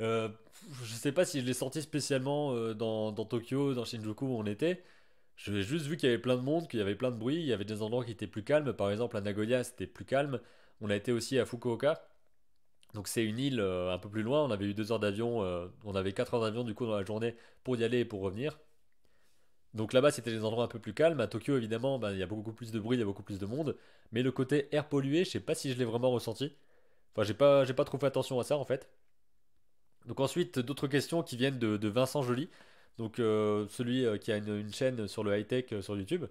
Speaker 1: Euh, je ne sais pas si je l'ai senti spécialement dans, Tokyo, dans Shinjuku où on était. Je l'ai juste vu qu'il y avait plein de monde, qu'il y avait plein de bruit, il y avait des endroits qui étaient plus calmes. Par exemple, à Nagoya, c'était plus calme. On a été aussi à Fukuoka. Donc c'est une île euh, un peu plus loin, on avait eu deux heures d'avion, euh, on avait quatre heures d'avion du coup dans la journée pour y aller et pour revenir. Donc là-bas, c'était des endroits un peu plus calmes. À Tokyo, évidemment, ben, il y a beaucoup plus de bruit, il y a beaucoup plus de monde. Mais le côté air pollué, je sais pas si je l'ai vraiment ressenti. Enfin, j'ai pas, pas trop fait attention à ça en fait. Donc ensuite, d'autres questions qui viennent de, Vincent Joly, donc euh, celui qui a une, chaîne sur le high-tech sur YouTube.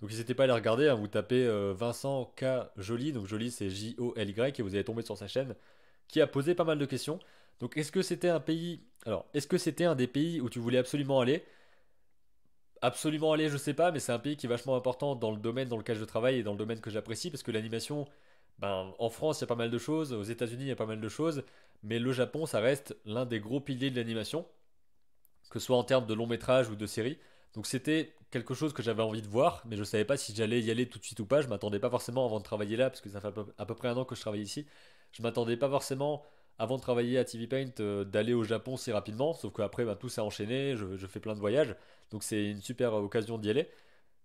Speaker 1: Donc n'hésitez pas à aller regarder, hein. vous tapez Vincent K Joly, donc Joly c'est J-O-L-Y, et vous allez tomber sur sa chaîne qui a posé pas mal de questions. Donc est-ce que c'était un pays alors est-ce que c'était un des pays où tu voulais absolument aller Absolument aller, je sais pas, mais c'est un pays qui est vachement important dans le domaine dans lequel je travaille et dans le domaine que j'apprécie parce que l'animation, ben, en France il y a pas mal de choses, aux États-Unis il y a pas mal de choses, mais le Japon ça reste l'un des gros piliers de l'animation, que ce soit en termes de long métrage ou de série. Donc c'était quelque chose que j'avais envie de voir, mais je ne savais pas si j'allais y aller tout de suite ou pas. Je m'attendais pas forcément avant de travailler là, parce que ça fait à peu près un an que je travaille ici je m'attendais pas forcément avant de travailler à TV Paint euh, d'aller au Japon si rapidement, sauf qu'après bah, tout s'est enchaîné, je, fais plein de voyages, donc c'est une super euh, occasion d'y aller.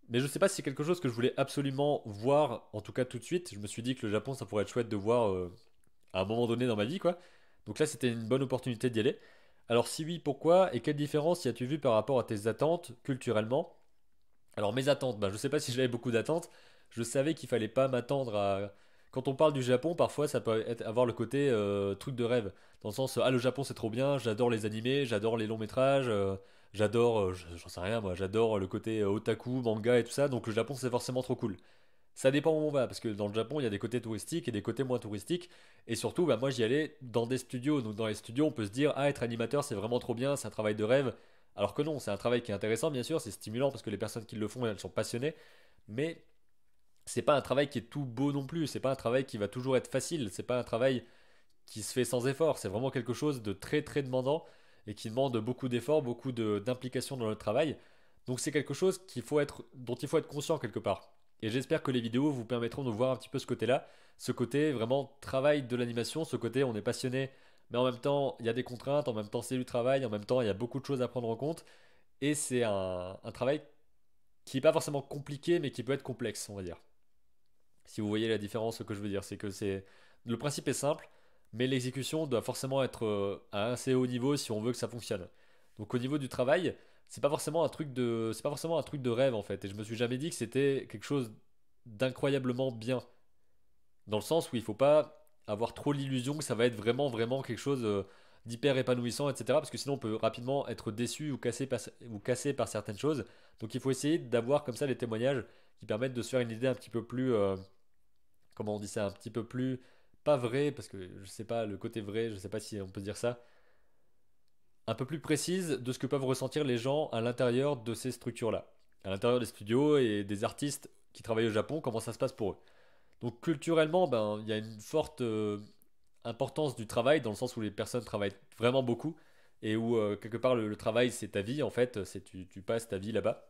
Speaker 1: Mais je sais pas si c'est quelque chose que je voulais absolument voir, en tout cas tout de suite. Je me suis dit que le Japon ça pourrait être chouette de voir euh, à un moment donné dans ma vie quoi. Donc là c'était une bonne opportunité d'y aller. Alors si oui, pourquoi et quelle différence y as-tu vu par rapport à tes attentes culturellement Alors mes attentes, bah, je sais pas si j'avais beaucoup d'attentes. Je savais qu'il fallait pas m'attendre à quand on parle du Japon, parfois ça peut avoir le côté euh, truc de rêve. Dans le sens, euh, ah le Japon c'est trop bien, j'adore les animés, j'adore les longs métrages, euh, j'adore, j'en sais rien moi, j'adore le côté otaku, manga et tout ça, donc le Japon c'est forcément trop cool. Ça dépend où on va, parce que dans le Japon il y a des côtés touristiques et des côtés moins touristiques, et surtout bah, moi j'y allais dans des studios, donc dans les studios on peut se dire, ah être animateur c'est vraiment trop bien, c'est un travail de rêve, alors que non, c'est un travail qui est intéressant bien sûr, c'est stimulant parce que les personnes qui le font elles sont passionnées, mais c'est pas un travail qui est tout beau non plus, c'est pas un travail qui va toujours être facile, c'est pas un travail qui se fait sans effort, c'est vraiment quelque chose de très très demandant et qui demande beaucoup d'efforts, beaucoup d'implication dans le travail. Donc c'est quelque chose dont il faut être conscient quelque part. Et j'espère que les vidéos vous permettront de voir un petit peu ce côté-là, ce côté vraiment travail de l'animation, ce côté on est passionné, mais en même temps il y a des contraintes, en même temps c'est du travail, en même temps il y a beaucoup de choses à prendre en compte, et c'est un, un travail qui n'est pas forcément compliqué, mais qui peut être complexe, on va dire. Si vous voyez la différence, ce que je veux dire, c'est que c'est le principe est simple, mais l'exécution doit forcément être euh, à un assez haut niveau si on veut que ça fonctionne. Donc au niveau du travail, c'est pas forcément un truc de c'est pas forcément un truc de rêve en fait. Et je me suis jamais dit que c'était quelque chose d'incroyablement bien, dans le sens où il faut pas avoir trop l'illusion que ça va être vraiment vraiment quelque chose euh, d'hyper épanouissant, etc. Parce que sinon on peut rapidement être déçu ou cassé par, ou cassé par certaines choses. Donc il faut essayer d'avoir comme ça les témoignages qui permettent de se faire une idée un petit peu plus, euh, comment on dit ça, un petit peu plus, pas vrai, parce que je sais pas, le côté vrai, je sais pas si on peut dire ça, un peu plus précise de ce que peuvent ressentir les gens à l'intérieur de ces structures-là, à l'intérieur des studios et des artistes qui travaillent au Japon, comment ça se passe pour eux. Donc culturellement, ben, il y a une forte euh, importance du travail, dans le sens où les personnes travaillent vraiment beaucoup, et où euh, quelque part le, travail c'est ta vie, en fait, c'est tu passes ta vie là-bas.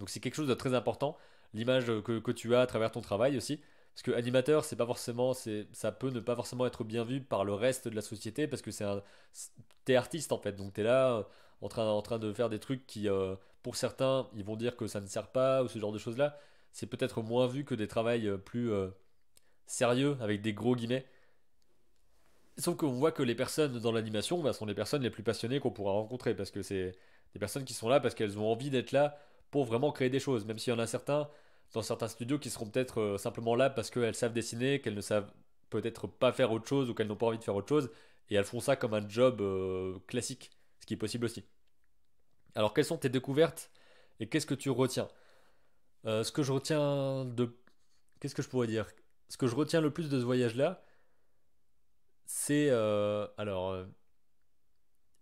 Speaker 1: Donc c'est quelque chose de très important, l'image euh, que, que, tu as à travers ton travail aussi. Parce que animateur, c'est pas forcément, ça peut ne pas forcément être bien vu par le reste de la société parce que c'est es t'es artiste en fait, donc t'es là euh, en train, en train de faire des trucs qui, euh, pour certains, ils vont dire que ça ne sert pas ou ce genre de choses là. C'est peut-être moins vu que des travails plus sérieux avec des gros guillemets. Sauf qu'on voit que les personnes dans l'animation bah, sont les personnes les plus passionnées qu'on pourra rencontrer parce que c'est des personnes qui sont là parce qu'elles ont envie d'être là, pour vraiment créer des choses, même s'il y en a certains dans certains studios qui seront peut-être euh, simplement là parce qu'elles savent dessiner, qu'elles ne savent peut-être pas faire autre chose ou qu'elles n'ont pas envie de faire autre chose, et elles font ça comme un job euh, classique, ce qui est possible aussi. Alors quelles sont tes découvertes et qu'est-ce que tu retiens euh, Ce que je retiens de... Qu'est-ce que je pourrais dire Ce que je retiens le plus de ce voyage-là, c'est... alors...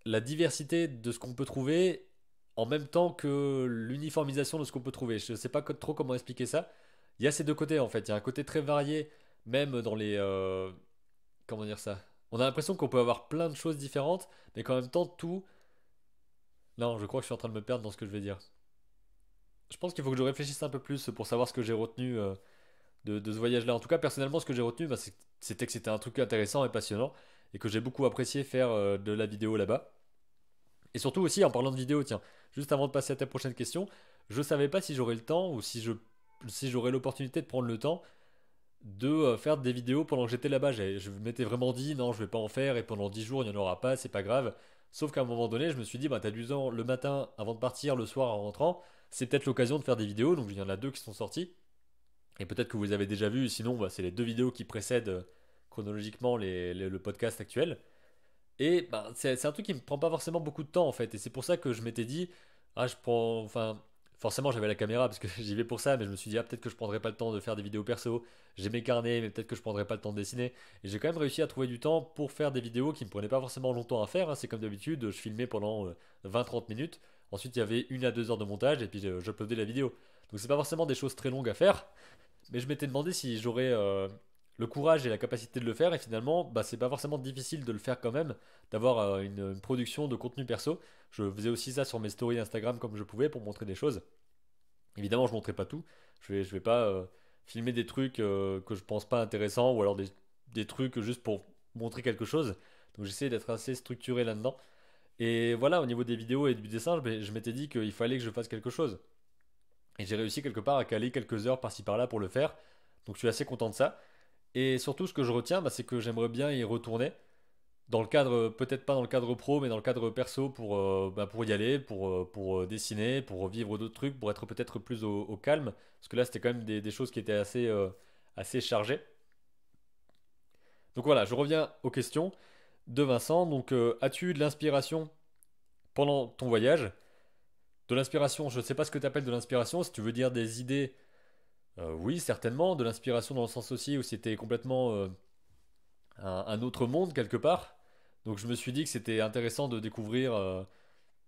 Speaker 1: la diversité de ce qu'on peut trouver en même temps que l'uniformisation de ce qu'on peut trouver. Je ne sais pas trop comment expliquer ça. Il y a ces deux côtés en fait. Il y a un côté très varié, même dans les. Euh, comment dire ça On a l'impression qu'on peut avoir plein de choses différentes, mais qu'en même temps, tout. Non, je crois que je suis en train de me perdre dans ce que je vais dire. Je pense qu'il faut que je réfléchisse un peu plus pour savoir ce que j'ai retenu euh, de, ce voyage-là. En tout cas, personnellement, ce que j'ai retenu, bah, c'était que c'était un truc intéressant et passionnant et que j'ai beaucoup apprécié faire euh, de la vidéo là-bas. Et surtout aussi, en parlant de vidéos, tiens, juste avant de passer à ta prochaine question, je ne savais pas si j'aurais le temps ou si je si j'aurais l'opportunité de prendre le temps de euh, faire des vidéos pendant que j'étais là-bas. Je m'étais vraiment dit non, je vais pas en faire et pendant 10 jours, il n'y en aura pas, c'est pas grave. Sauf qu'à un moment donné, je me suis dit, bah, as du temps le matin avant de partir, le soir en rentrant, c'est peut-être l'occasion de faire des vidéos. Donc il y en a deux qui sont sorties. Et peut-être que vous les avez déjà vues, sinon, bah, c'est les deux vidéos qui précèdent euh, chronologiquement le podcast actuel. Et bah, c'est un truc qui me prend pas forcément beaucoup de temps en fait. Et c'est pour ça que je m'étais dit, ah, je prends. Enfin, forcément, j'avais la caméra parce que j'y vais pour ça, mais je me suis dit, ah, peut-être que je prendrais pas le temps de faire des vidéos perso. J'ai mes carnets, mais peut-être que je prendrai pas le temps de dessiner. Et j'ai quand même réussi à trouver du temps pour faire des vidéos qui me prenaient pas forcément longtemps à faire. Hein. C'est comme d'habitude, je filmais pendant 20-30 euh, minutes. Ensuite, il y avait une à deux heures de montage et puis j'uploadais la vidéo. Donc, c'est pas forcément des choses très longues à faire. Mais je m'étais demandé si j'aurais. Euh, le courage et la capacité de le faire. Et finalement, bah, c'est pas forcément difficile de le faire quand même, d'avoir euh, une, production de contenu perso. Je faisais aussi ça sur mes stories Instagram comme je pouvais pour montrer des choses. Évidemment, je montrais pas tout. Je vais, je vais pas euh, filmer des trucs euh, que je pense pas intéressants ou alors des, des trucs juste pour montrer quelque chose. Donc j'essaie d'être assez structuré là-dedans. Et voilà, au niveau des vidéos et du dessin, je m'étais dit qu'il fallait que je fasse quelque chose. Et j'ai réussi quelque part à caler quelques heures par-ci par-là pour le faire. Donc je suis assez content de ça. Et surtout, ce que je retiens, bah, c'est que j'aimerais bien y retourner. Dans le cadre, peut-être pas dans le cadre pro, mais dans le cadre perso pour, euh, bah, pour y aller, pour, euh, pour euh, dessiner, pour vivre d'autres trucs, pour être peut-être plus au, calme. Parce que là, c'était quand même des, choses qui étaient assez, assez chargées. Donc voilà, je reviens aux questions de Vincent. Donc, as-tu eu de l'inspiration pendant ton voyage De l'inspiration, je ne sais pas ce que tu appelles de l'inspiration, si tu veux dire des idées euh, oui, certainement, de l'inspiration dans le sens aussi où c'était complètement euh, un, autre monde quelque part. Donc je me suis dit que c'était intéressant de découvrir euh,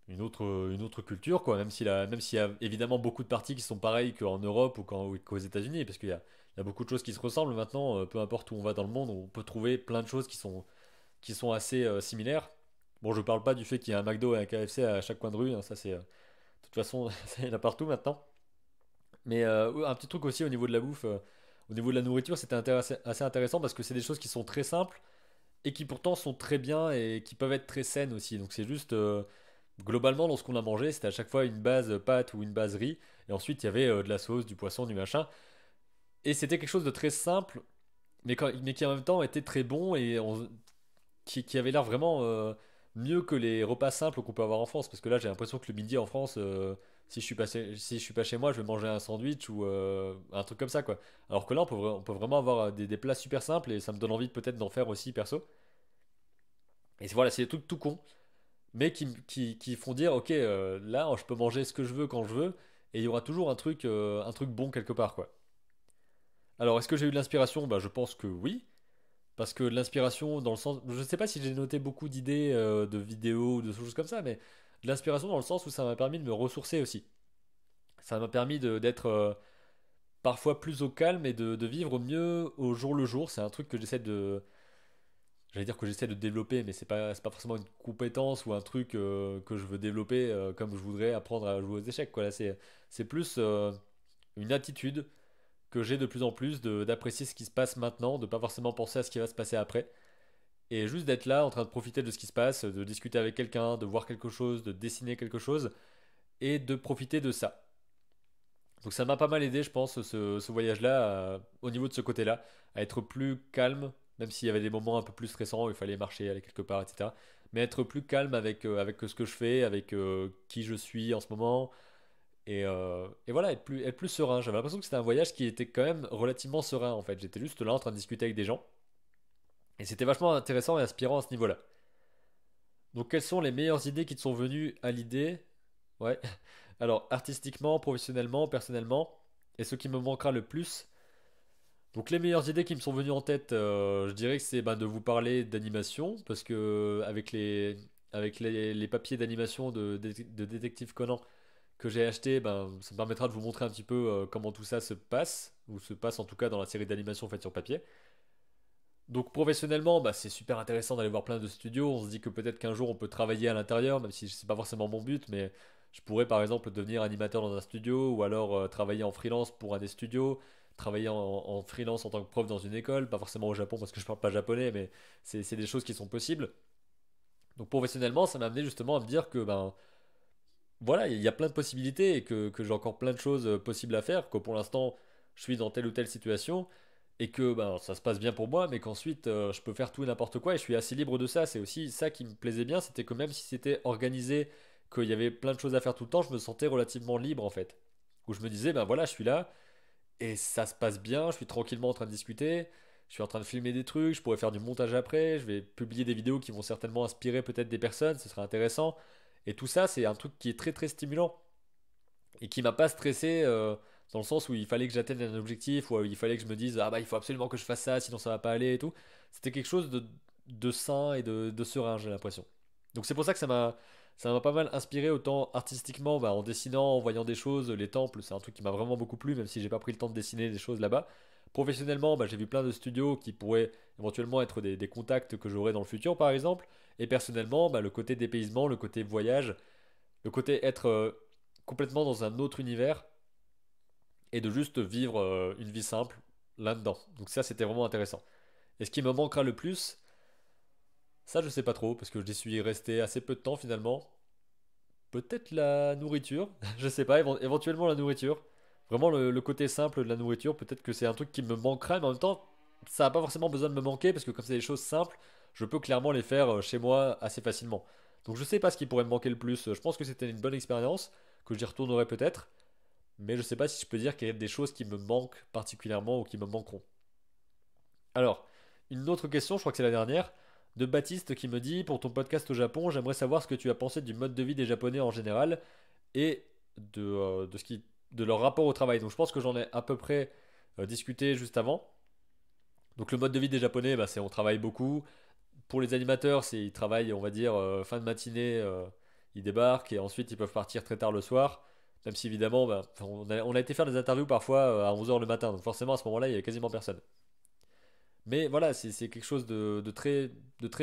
Speaker 1: une, autre, une autre culture, quoi, même s'il y a évidemment beaucoup de parties qui sont pareilles qu'en Europe ou qu'aux États-Unis, parce qu'il y, a, beaucoup de choses qui se ressemblent maintenant, peu importe où on va dans le monde, on peut trouver plein de choses qui sont, qui sont assez similaires. Bon, je ne parle pas du fait qu'il y a un McDo et un KFC à chaque coin de rue, hein, ça c'est. de toute façon, il y en a partout maintenant. Mais euh, un petit truc aussi au niveau de la bouffe, euh, au niveau de la nourriture, c'était assez intéressant parce que c'est des choses qui sont très simples et qui pourtant sont très bien et qui peuvent être très saines aussi. Donc c'est juste, euh, globalement, lorsqu'on a mangé, c'était à chaque fois une base pâte ou une base riz. Et ensuite, il y avait de la sauce, du poisson, du machin. Et c'était quelque chose de très simple, mais, mais, qui en même temps était très bon et qui, qui, avait l'air vraiment mieux que les repas simples qu'on peut avoir en France. Parce que là, j'ai l'impression que le midi en France, si je suis pas chez, si je suis pas chez moi, je vais manger un sandwich ou euh, un truc comme ça quoi. Alors que là, on peut, vraiment avoir euh, des, plats super simples et ça me donne envie peut-être d'en faire aussi perso. Et voilà, c'est des trucs tout con mais qui, qui, font dire ok, euh, là, je peux manger ce que je veux quand je veux et il y aura toujours un truc, un truc bon quelque part quoi. Alors, est-ce que j'ai eu de l'inspiration Bah, je pense que oui. Parce que l'inspiration, dans le sens. Je ne sais pas si j'ai noté beaucoup d'idées de vidéos ou de choses comme ça, mais de l'inspiration dans le sens où ça m'a permis de me ressourcer aussi. Ça m'a permis d'être euh, parfois plus au calme et de, de, vivre mieux au jour le jour. C'est un truc que j'essaie de. J'allais dire que j'essaie de développer, mais c'est pas, pas forcément une compétence ou un truc euh, que je veux développer euh, comme je voudrais apprendre à jouer aux échecs. c'est plus une attitude que j'ai de plus en plus d'apprécier ce qui se passe maintenant, de pas forcément penser à ce qui va se passer après et juste d'être là, en train de profiter de ce qui se passe, de discuter avec quelqu'un, de voir quelque chose, de dessiner quelque chose, et de profiter de ça. Donc ça m'a pas mal aidé, je pense, ce, voyage-là, euh, au niveau de ce côté-là, à être plus calme, même s'il y avait des moments un peu plus stressants où il fallait marcher, aller quelque part, etc. Mais être plus calme avec, euh, avec ce que je fais, avec euh, qui je suis en ce moment. Et, voilà, être plus, être plus serein. J'avais l'impression que c'était un voyage qui était quand même relativement serein, en fait. J'étais juste là en train de discuter avec des gens. Et c'était vachement intéressant et inspirant à ce niveau-là. Donc, quelles sont les meilleures idées qui te sont venues à l'idée Ouais. Alors, artistiquement, professionnellement, personnellement, et ce qui me manquera le plus. Donc, les meilleures idées qui me sont venues en tête, euh, je dirais que c'est bah, de vous parler d'animation, parce que avec les, avec les, papiers d'animation de, de, Détective Conan que j'ai acheté, ben, ça me permettra de vous montrer un petit peu euh, comment tout ça se passe, ou se passe en tout cas dans la série d'animation faite sur papier. Donc professionnellement, bah, c'est super intéressant d'aller voir plein de studios. On se dit que peut-être qu'un jour on peut travailler à l'intérieur, même si c'est pas forcément mon but, mais je pourrais par exemple devenir animateur dans un studio ou alors euh, travailler en freelance pour un des studios, travailler en, freelance en tant que prof dans une école, pas forcément au Japon parce que je parle pas japonais, mais c'est des choses qui sont possibles. Donc professionnellement, ça m'a amené justement à me dire que ben voilà, il y a plein de possibilités et que j'ai encore plein de choses euh, possibles à faire, que pour l'instant je suis dans telle ou telle situation et que ben, ça se passe bien pour moi, mais qu'ensuite euh, je peux faire tout et n'importe quoi et je suis assez libre de ça. C'est aussi ça qui me plaisait bien, c'était que même si c'était organisé, qu'il y avait plein de choses à faire tout le temps, je me sentais relativement libre en fait. Où je me disais, ben voilà, je suis là et ça se passe bien, je suis tranquillement en train de discuter, je suis en train de filmer des trucs, je pourrais faire du montage après, je vais publier des vidéos qui vont certainement inspirer peut-être des personnes, ce serait intéressant. Et tout ça, c'est un truc qui est très très stimulant et qui m'a pas stressé. Euh, dans le sens où il fallait que j'atteigne un objectif, ou euh, il fallait que je me dise ah bah il faut absolument que je fasse ça, sinon ça va pas aller et tout. C'était quelque chose de, de, sain et de, de serein, j'ai l'impression. Donc c'est pour ça que ça m'a ça m'a pas mal inspiré autant artistiquement, bah, en dessinant, en voyant des choses, les temples, c'est un truc qui m'a vraiment beaucoup plu, même si j'ai pas pris le temps de dessiner des choses là-bas. Professionnellement, bah, j'ai vu plein de studios qui pourraient éventuellement être des, des contacts que j'aurai dans le futur, par exemple. Et personnellement, bah, le côté dépaysement, le côté voyage, le côté être euh, complètement dans un autre univers, et de juste vivre euh, une vie simple là-dedans. Donc ça, c'était vraiment intéressant. Et ce qui me manquera le plus, ça, je sais pas trop, parce que j'y suis resté assez peu de temps finalement. Peut-être la nourriture, je sais pas, éventuellement la nourriture. Vraiment le, côté simple de la nourriture, peut-être que c'est un truc qui me manquera, mais en même temps, ça n'a pas forcément besoin de me manquer, parce que comme c'est des choses simples, je peux clairement les faire euh, chez moi assez facilement. Donc je sais pas ce qui pourrait me manquer le plus. Je pense que c'était une bonne expérience, que j'y retournerai peut-être mais je sais pas si je peux dire qu'il y a des choses qui me manquent particulièrement ou qui me manqueront. Alors, une autre question, je crois que c'est la dernière, de Baptiste qui me dit Pour ton podcast au Japon, j'aimerais savoir ce que tu as pensé du mode de vie des Japonais en général et de, euh, ce qui, de leur rapport au travail. Donc, je pense que j'en ai à peu près euh, discuté juste avant. Donc, le mode de vie des Japonais, bah, c'est on travaille beaucoup. Pour les animateurs, c'est ils travaillent, on va dire, euh, fin de matinée, ils débarquent et ensuite ils peuvent partir très tard le soir. Même si évidemment, bah, on, a, été faire des interviews parfois euh, à 11h le matin, donc forcément à ce moment-là, il y avait quasiment personne. Mais voilà, c'est quelque chose de, très,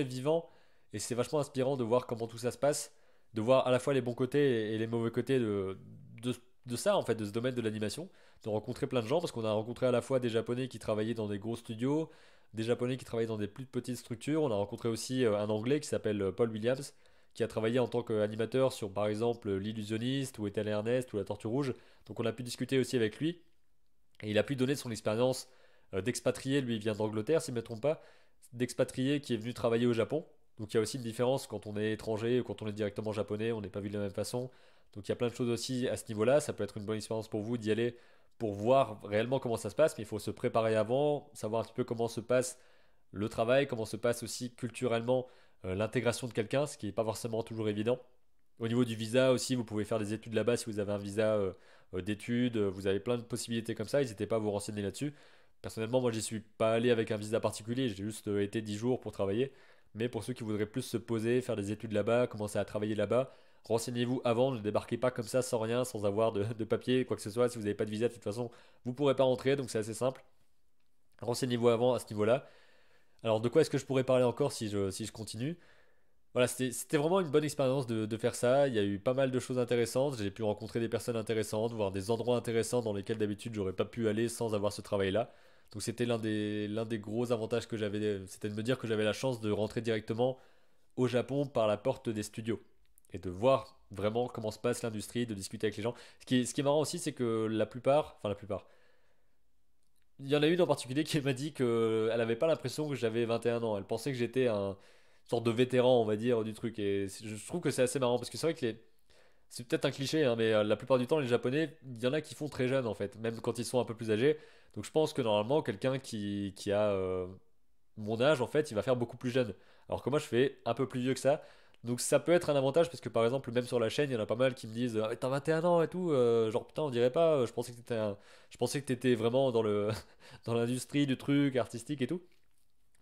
Speaker 1: vivant et c'est vachement inspirant de voir comment tout ça se passe, de voir à la fois les bons côtés et les mauvais côtés de, de ça, en fait, de ce domaine de l'animation, de rencontrer plein de gens parce qu'on a rencontré à la fois des Japonais qui travaillaient dans des gros studios, des Japonais qui travaillaient dans des plus petites structures, on a rencontré aussi euh, un Anglais qui s'appelle euh, Paul Williams qui a travaillé en tant qu'animateur sur par exemple L'illusionniste ou Ethan Ernest ou La Tortue Rouge. Donc on a pu discuter aussi avec lui et il a pu donner son expérience euh, d'expatrié. Lui, il vient d'Angleterre, si je ne me trompe pas, d'expatrié qui est venu travailler au Japon. Donc il y a aussi une différence quand on est étranger ou quand on est directement japonais, on n'est pas vu de la même façon. Donc il y a plein de choses aussi à ce niveau-là. Ça peut être une bonne expérience pour vous d'y aller pour voir réellement comment ça se passe, mais il faut se préparer avant, savoir un petit peu comment se passe le travail, comment se passe aussi culturellement euh, l'intégration de quelqu'un, ce qui n'est pas forcément toujours évident. Au niveau du visa aussi, vous pouvez faire des études là-bas si vous avez un visa euh, euh, d'études, vous avez plein de possibilités comme ça, n'hésitez pas à vous renseigner là-dessus. Personnellement, moi, je n'y suis pas allé avec un visa particulier, j'ai juste été 10 jours pour travailler. Mais pour ceux qui voudraient plus se poser, faire des études là-bas, commencer à travailler là-bas, renseignez-vous avant, ne débarquez pas comme ça sans rien, sans avoir de, de papier, quoi que ce soit. Si vous n'avez pas de visa, de toute façon, vous ne pourrez pas rentrer, donc c'est assez simple. Renseignez-vous avant à ce niveau-là. Alors de quoi est-ce que je pourrais parler encore si je, continue Voilà, c'était vraiment une bonne expérience de, de, faire ça. Il y a eu pas mal de choses intéressantes. J'ai pu rencontrer des personnes intéressantes, voir des endroits intéressants dans lesquels d'habitude j'aurais pas pu aller sans avoir ce travail-là. Donc c'était l'un des, des gros avantages que j'avais, c'était de me dire que j'avais la chance de rentrer directement au Japon par la porte des studios et de voir vraiment comment se passe l'industrie, de discuter avec les gens. Ce qui ce qui est marrant aussi, c'est que la plupart, enfin la plupart, il y en a une en particulier qui m'a dit qu'elle n'avait pas l'impression que j'avais 21 ans. Elle pensait que j'étais un sorte de vétéran, on va dire, du truc. Et je trouve que c'est assez marrant parce que c'est vrai que c'est peut-être un cliché, hein, mais euh, la plupart du temps, les Japonais, il y en a qui font très jeunes en fait, même quand ils sont un peu plus âgés. Donc je pense que normalement, quelqu'un qui, qui a euh, mon âge, en fait, il va faire beaucoup plus jeune. Alors que moi, je fais un peu plus vieux que ça. Donc ça peut être un avantage parce que par exemple, même sur la chaîne, il y en a pas mal qui me disent ah, T'as 21 ans et tout, euh, genre putain, on dirait pas, euh, je pensais que t'étais, je pensais que vraiment dans, le... dans l'industrie du truc artistique et tout.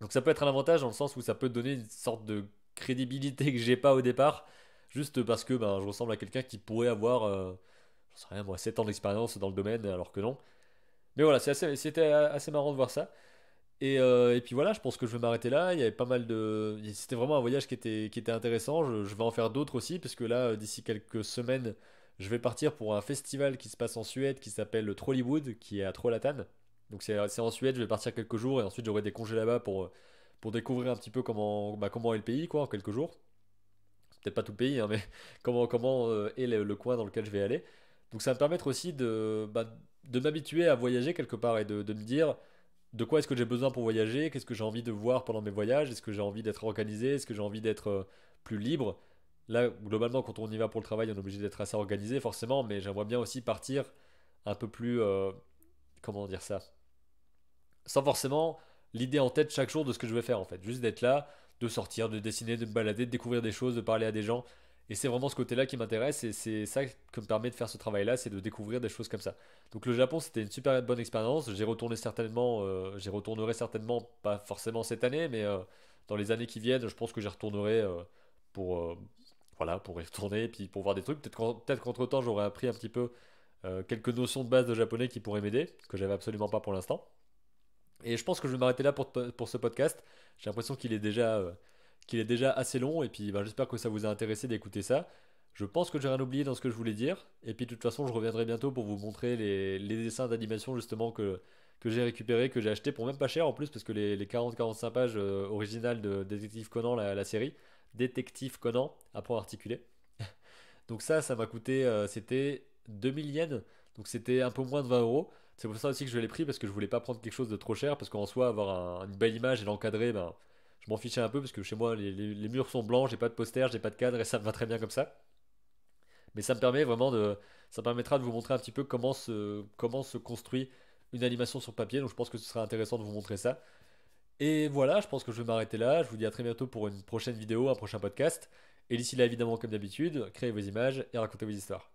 Speaker 1: Donc ça peut être un avantage dans le sens où ça peut te donner une sorte de crédibilité que j'ai pas au départ, juste parce que ben, je ressemble à quelqu'un qui pourrait avoir, euh, rien 7 ans d'expérience dans le domaine alors que non. Mais voilà, c'est c'était assez marrant de voir ça. Et, euh, et, puis voilà, je pense que je vais m'arrêter là. Il y avait pas mal de. C'était vraiment un voyage qui était, qui était intéressant. Je, vais en faire d'autres aussi, parce que là, euh, d'ici quelques semaines, je vais partir pour un festival qui se passe en Suède qui s'appelle Trollywood, qui est à Trollhättan. Donc c'est en Suède, je vais partir quelques jours et ensuite j'aurai des congés là-bas pour, euh, pour découvrir un petit peu comment, bah, comment est le pays, quoi, en quelques jours. Peut-être pas tout le pays, hein, mais comment, comment est le, coin dans lequel je vais aller. Donc ça va me permettre aussi de, bah, de m'habituer à voyager quelque part et de, de me dire de quoi est-ce que j'ai besoin pour voyager, qu'est-ce que j'ai envie de voir pendant mes voyages, est-ce que j'ai envie d'être organisé, est-ce que j'ai envie d'être euh, plus libre. Là, globalement, quand on y va pour le travail, on est obligé d'être assez organisé, forcément, mais j'aimerais bien aussi partir un peu plus... Euh, comment dire ça Sans forcément l'idée en tête chaque jour de ce que je vais faire, en fait. Juste d'être là, de sortir, de dessiner, de me balader, de découvrir des choses, de parler à des gens. Et c'est vraiment ce côté-là qui m'intéresse et c'est ça qui me permet de faire ce travail-là, c'est de découvrir des choses comme ça. Donc le Japon, c'était une super bonne expérience. J'y retourné certainement, euh, j'y retournerai certainement, pas forcément cette année, mais euh, dans les années qui viennent, je pense que j'y retournerai euh, pour voilà, pour y retourner puis pour voir des trucs. Peut-être qu'entre temps, j'aurais appris un petit peu quelques notions de base de japonais qui pourraient m'aider, que j'avais absolument pas pour l'instant. Et je pense que je vais m'arrêter là pour, pour, ce podcast. J'ai l'impression qu'il est déjà qu'il est déjà assez long. Et puis, bah, j'espère que ça vous a intéressé d'écouter ça. Je pense que j'ai rien oublié dans ce que je voulais dire. Et puis, de toute façon, je reviendrai bientôt pour vous montrer les, dessins d'animation, justement, que, que j'ai récupéré, que j'ai acheté pour même pas cher en plus, parce que les, 40-45 pages euh, originales de Détective Conan, la, série, Détective Conan, à point articulé. Donc ça, ça m'a coûté, euh, c'était 2000 yens, donc c'était un peu moins de 20 euros. C'est pour ça aussi que je l'ai pris, parce que je voulais pas prendre quelque chose de trop cher, parce qu'en soi, avoir une belle image et l'encadrer, ben, je m'en fichais un peu parce que chez moi les, murs sont blancs, j'ai pas de poster, j'ai pas de cadre et ça me va très bien comme ça. Mais ça me permet vraiment de, ça permettra de vous montrer un petit peu comment se, comment se construit une animation sur papier. Donc je pense que ce sera intéressant de vous montrer ça. Et voilà, je pense que je vais m'arrêter là. Je vous dis à très bientôt pour une prochaine vidéo, un prochain podcast. Et d'ici là, évidemment, comme d'habitude, créez vos images et racontez vos histoires.